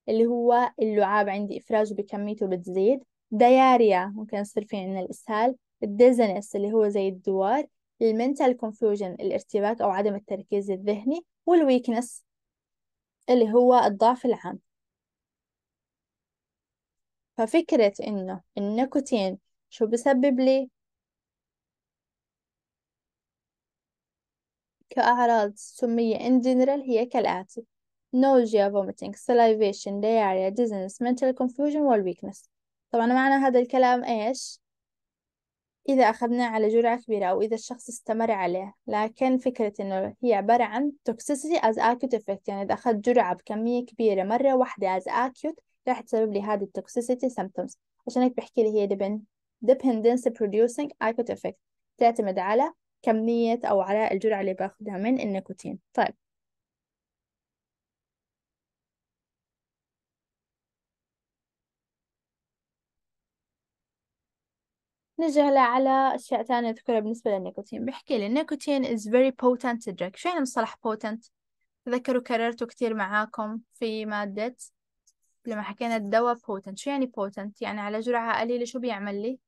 اللي هو اللعاب عندي إفراجه بكميته بتزيد دياريا ممكن يصير في عنا الإسهال الديزنس اللي هو زي الدوار المنتال كونفوجن الارتباك أو عدم التركيز الذهني والويكنس اللي هو الضعف العام ففكرة إنه النيكوتين شو بسبب لي كأعراض سمية in general هي كالآتي nausea, vomiting, salivation, diarrhea, dizziness, mental confusion, weakness طبعا معنى هذا الكلام إيش؟ إذا أخذناه على جرعة كبيرة أو إذا الشخص استمر عليه لكن فكرة إنه هي عبارة عن toxicity as acute effect يعني إذا أخذت جرعة بكمية كبيرة مرة واحدة as acute راح تسبب لي هذه toxicity symptoms عشان هيك بحكي لي هي dependency producing acute effect تعتمد على كمية أو على الجرعة اللي باخدها من النيكوتين طيب نجي على أشياء ثانية أذكرها بالنسبة للنيكوتين بحكي لي النيكوتين is very potent drug شو يعني مصطلح potent؟ تذكروا كررته كتير معاكم في مادة لما حكينا الدواء potent شو يعني potent؟ يعني على جرعة قليلة شو بيعمل لي؟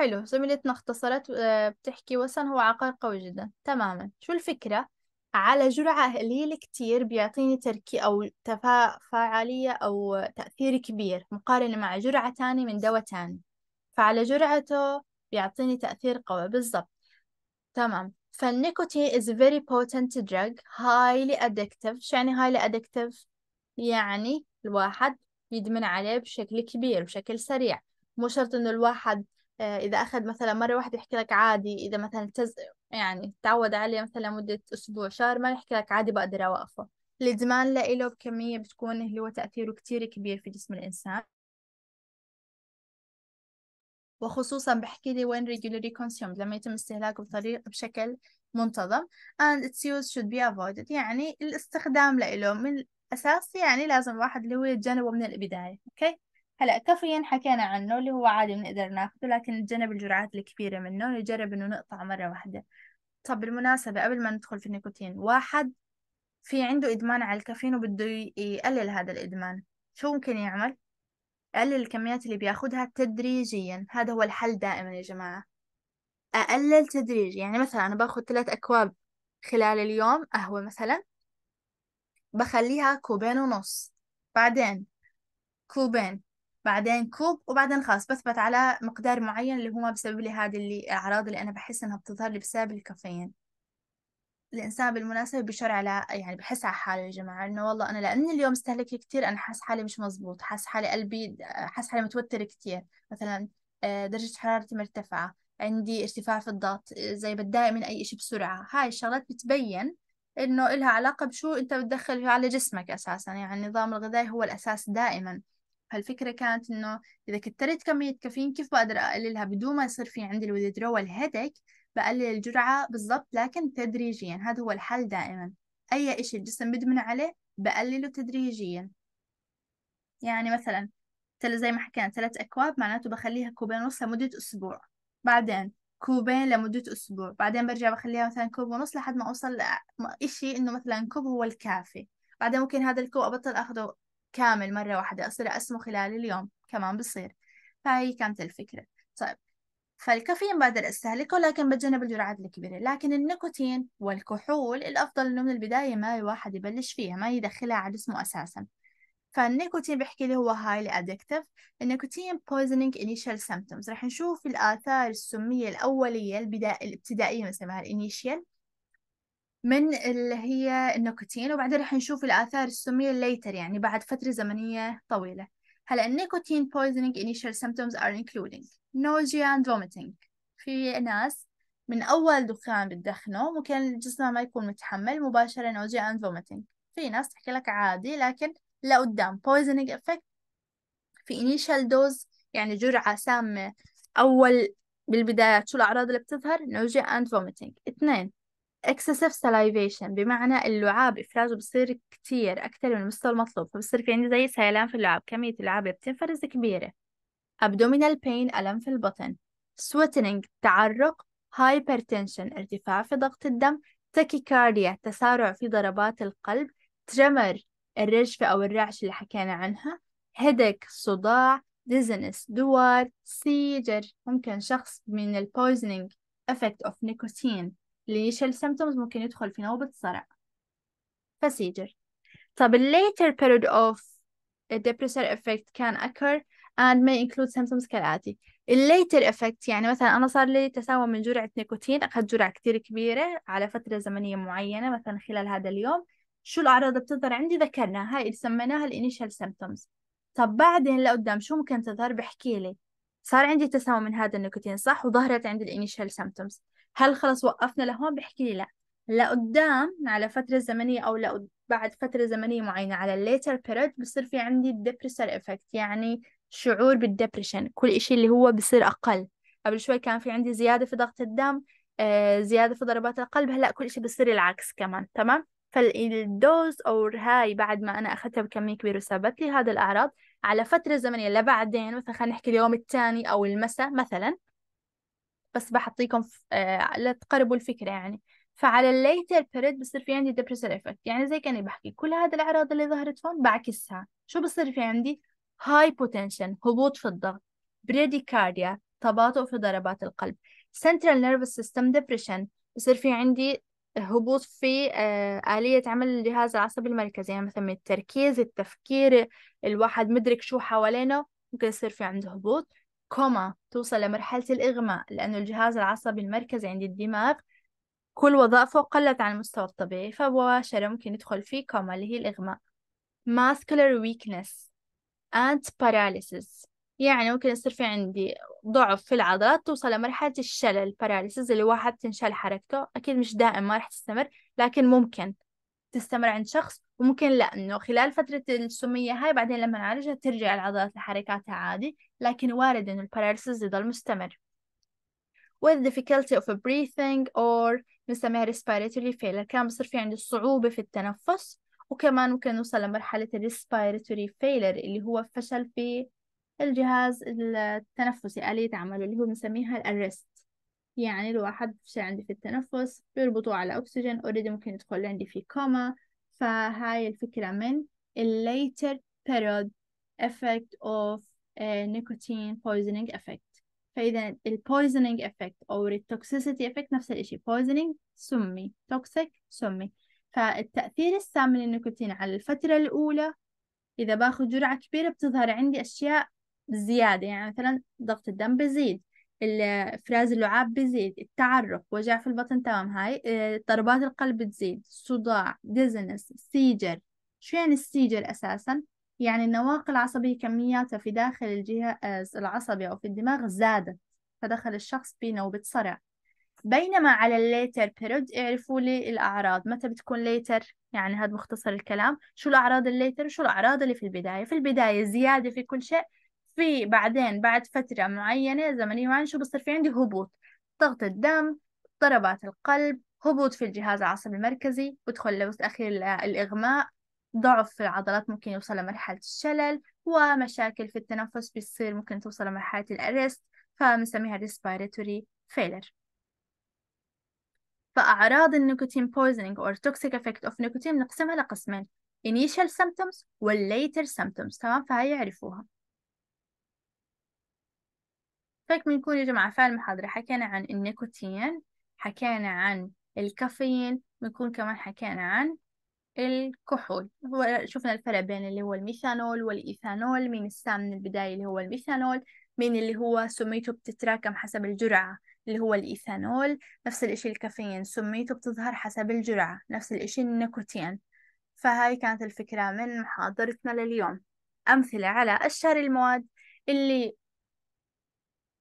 حلو زميلتنا اختصرت آه، بتحكي وسن هو عقار قوي جدا تماما شو الفكرة على جرعة قليلة كتير بيعطيني تركي أو تفا- فعالية أو تأثير كبير مقارنة مع جرعة تاني من دواء تاني فعلى جرعته بيعطيني تأثير قوي بالضبط تمام فالنيكوتين is a very potent drug highly addictive شو يعني highly addictive يعني الواحد يدمن عليه بشكل كبير بشكل سريع مو شرط إنه الواحد آه، إذا أخذ مثلا مرة واحدة يحكي لك عادي إذا مثلا تز... يعني تعود عليه مثلا مدة أسبوع شهر ما يحكي لك عادي بقدر أوقفه الإدمان له بكمية بتكون اللي هو تأثيره كتير كبير في جسم الإنسان وخصوصا بحكي لي when regularly consumed لما يتم استهلاكه بطريقة بشكل منتظم and its use should be avoided يعني الاستخدام له من الأساس يعني لازم الواحد اللي هو يتجنبه من البداية أوكي okay? هلا كافيين حكينا عنه اللي هو عادي بنقدر ناخده لكن نتجنب الجرعات الكبيرة منه نجرب إنه نقطع مرة واحدة طب بالمناسبة قبل ما ندخل في النيكوتين واحد في عنده إدمان على الكافيين وبده يقلل هذا الإدمان شو ممكن يعمل؟ أقلل الكميات اللي بياخدها تدريجيا هذا هو الحل دائما يا جماعة أقلل تدريجي يعني مثلا أنا باخد ثلاث أكواب خلال اليوم قهوة مثلا بخليها كوبين ونص بعدين كوبين بعدين كوب وبعدين خلاص بثبت على مقدار معين اللي هو ما بسبب لي هذه اللي الاعراض اللي أنا بحس إنها بتظهر لي بسبب الكافيين الإنسان بالمناسبة بيشعر على يعني بحس على حاله يا جماعة إنه والله أنا لأني اليوم استهلك كثير أنا حاسس حالي مش مزبوط حاسس حالي قلبي حاسس حالي متوتر كثير مثلا آه، درجة حرارتي مرتفعة عندي ارتفاع في الضغط آه، زي بتضايق من أي شيء بسرعة هاي الشغلات بتبين إنه لها علاقة بشو أنت بتدخل على جسمك أساسا يعني النظام الغذائي هو الأساس دائما فالفكرة كانت إنه إذا كترت كمية كافيين كيف بقدر أقللها بدون ما يصير في عندي الويدرول هيدك بقلل الجرعة بالضبط لكن تدريجيا هذا هو الحل دائما أي إشي الجسم بدمن عليه بقلله تدريجيا يعني مثلا زي ما حكينا ثلاث أكواب معناته بخليها كوبين ونص لمدة أسبوع بعدين كوبين لمدة أسبوع بعدين برجع بخليها مثلا كوب ونص لحد ما أوصل شيء إنه مثلا كوب هو الكافي بعدين ممكن هذا الكوب أبطل أخذه كامل مرة واحدة أصير أسمه خلال اليوم كمان بصير فهي كانت الفكرة طيب فالكافيين بقدر أستهلكه لكن بتجنب الجرعات الكبيرة لكن النيكوتين والكحول الأفضل إنه من البداية ما الواحد يبلش فيها ما يدخلها على جسمه أساساً فالنيكوتين بحكي لي هو هايلي أدكتف النيكوتين poisoning initial symptoms رح نشوف الآثار السمية الأولية البدائية الابتدائية مثل ما الانيشيال من اللي هي النيكوتين وبعدين رح نشوف الآثار السمية later يعني بعد فترة زمنية طويلة هلا النيكوتين poisoning initial symptoms are including nausea and vomiting في ناس من أول دخان بتدخنه ممكن جسمها ما يكون متحمل مباشرة nausea and vomiting في ناس تحكي لك عادي لكن لقدام poisoning effect في initial dose يعني جرعة سامة أول بالبداية شو الأعراض اللي بتظهر nausea and vomiting اثنين excessive salivation بمعنى اللعاب إفرازه بصير كتير أكتر من المستوى المطلوب فبصير في عندي زي سيلان في اللعاب كمية اللعاب بتنفرز كبيرة abdominal pain ألم في البطن sweating تعرق hypertension ارتفاع في ضغط الدم تاكيكارديا تسارع في ضربات القلب tremor الرجفة أو الرعش اللي حكينا عنها هيدك صداع dizziness دوار سيجر ممكن شخص من البويزنينج effect of nicotine الانيشال symptoms ممكن يدخل في نوبة صرع فسيجر طب ال later period of a depressor effect can occur and may include symptoms كالآتي ال later effect يعني مثلا أنا صار لي تساوى من جرعة نيكوتين أخذت جرعة كتير كبيرة على فترة زمنية معينة مثلا خلال هذا اليوم شو الأعراض اللي بتظهر عندي ذكرناها هاي سميناها ال initial symptoms طب بعدين لقدام شو ممكن تظهر بحكي لي صار عندي تساوى من هذا النيكوتين صح وظهرت عندي initial symptoms هل خلص وقفنا لهون بحكي لي لا لقدام على فترة زمنية أو لقد... بعد فترة زمنية معينة على الليتر بيريد بصير في عندي الدبرسر إفكت يعني شعور بالدبرشن كل إشي اللي هو بصير أقل قبل شوي كان في عندي زيادة في ضغط الدم آه زيادة في ضربات القلب هلأ كل إشي بصير العكس كمان تمام فالدوز أو هاي بعد ما أنا أخذتها بكمية كبيرة وسببت لي هذا الأعراض على فترة زمنية لبعدين مثلا خلينا نحكي اليوم الثاني أو المساء مثلا بس بحطيكم لا آه، تقربوا لتقربوا الفكرة يعني فعلى الليتر بيريد بصير في عندي ديبرسر افكت يعني زي كاني بحكي كل هذه الاعراض اللي ظهرت هون بعكسها شو بصير في عندي هاي بوتنشن هبوط في الضغط بريديكارديا تباطؤ في ضربات القلب سنترال نيرفس سيستم ديبرشن بصير في عندي هبوط في آه، آلية عمل الجهاز العصبي المركزي يعني مثلا من التركيز التفكير الواحد مدرك شو حوالينه ممكن يصير في عنده هبوط كوما توصل لمرحلة الإغماء لأنه الجهاز العصبي المركزي عند الدماغ كل وظائفه قلت عن المستوى الطبيعي فمباشرة ممكن يدخل في كوما اللي هي الإغماء muscular weakness and paralysis يعني ممكن يصير في عندي ضعف في العضلات توصل لمرحلة الشلل paralysis اللي واحد تنشل حركته أكيد مش دائم ما راح تستمر لكن ممكن تستمر عند شخص وممكن لا انه خلال فترة السمية هاي بعدين لما نعالجها ترجع العضلات لحركاتها عادي لكن وارد انه الباراليسيس يضل مستمر with difficulty of breathing or بنسميها respiratory failure كان بصير في عنده صعوبة في التنفس وكمان ممكن نوصل لمرحلة respiratory failure اللي هو فشل في الجهاز التنفسي آلية عمله اللي هو بنسميها الريست يعني الواحد بصير عندي في التنفس بيربطوه على أكسجين اوريدي ممكن يدخل عندي في كوما فهاي الفكرة من ال later period effect of uh, nicotine poisoning effect فإذا ال poisoning effect أو ال toxicity effect نفس الإشي poisoning سمي toxic سمي فالتأثير السام للنيكوتين على الفترة الأولى إذا باخذ جرعة كبيرة بتظهر عندي أشياء زيادة يعني مثلا ضغط الدم بزيد افراز اللعاب بزيد التعرق وجع في البطن تمام هاي آه، ضربات القلب بتزيد صداع ديزنس سيجر شو يعني السيجر اساسا يعني النواقل العصبية كمياتها في داخل الجهاز آه، العصبي أو في الدماغ زادت فدخل الشخص بنوبة صرع بينما على الليتر بيرود اعرفوا لي الأعراض متى بتكون ليتر يعني هذا مختصر الكلام شو الأعراض الليتر وشو الأعراض اللي في البداية في البداية زيادة في كل شيء في بعدين بعد فترة معينة زمنية معينة شو بصير في عندي هبوط ضغط الدم اضطرابات القلب هبوط في الجهاز العصبي المركزي بدخل لوسط أخير الإغماء ضعف في العضلات ممكن يوصل لمرحلة الشلل ومشاكل في التنفس بتصير ممكن توصل لمرحلة الأرست فبنسميها respiratory failure فأعراض النيكوتين poisoning or toxic effect of nicotine نقسمها لقسمين initial symptoms وال later symptoms تمام فهي يعرفوها هيك بنكون يا جماعة في المحاضرة حكينا عن النيكوتين حكينا عن الكافيين بنكون كمان حكينا عن الكحول هو شفنا الفرق بين اللي هو الميثانول والإيثانول مين السام من البداية اللي هو الميثانول مين اللي هو سميته بتتراكم حسب الجرعة اللي هو الإيثانول نفس الإشي الكافيين سميته بتظهر حسب الجرعة نفس الإشي النيكوتين فهاي كانت الفكرة من محاضرتنا لليوم أمثلة على أشهر المواد اللي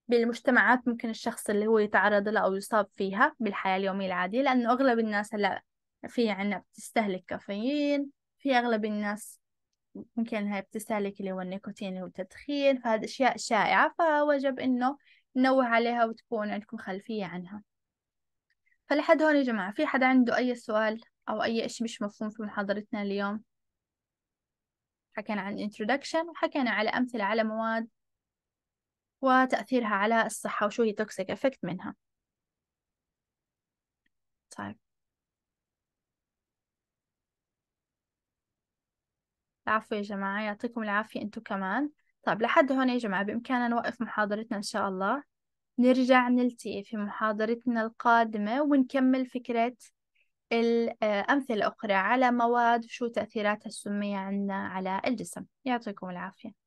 بالمجتمعات ممكن الشخص اللي هو يتعرض لها أو يصاب فيها بالحياة اليومية العادية لأنه أغلب الناس هلا في عنا بتستهلك كافيين في أغلب الناس ممكن هي بتستهلك اللي هو النيكوتين اللي هو التدخين فهذه أشياء شائعة فوجب إنه ننوه عليها وتكون عندكم خلفية عنها فلحد هون يا جماعة في حدا عنده أي سؤال أو أي إشي مش مفهوم في محاضرتنا اليوم حكينا عن introduction وحكينا على أمثلة على مواد وتأثيرها على الصحة وشو هي توكسيك افكت منها طيب العفو يا جماعة يعطيكم العافية أنتم كمان طيب لحد هون يا جماعة بإمكاننا نوقف محاضرتنا إن شاء الله نرجع نلتقي في محاضرتنا القادمة ونكمل فكرة الأمثلة آه، الأخرى على مواد وشو تأثيراتها السمية عنا على الجسم يعطيكم العافية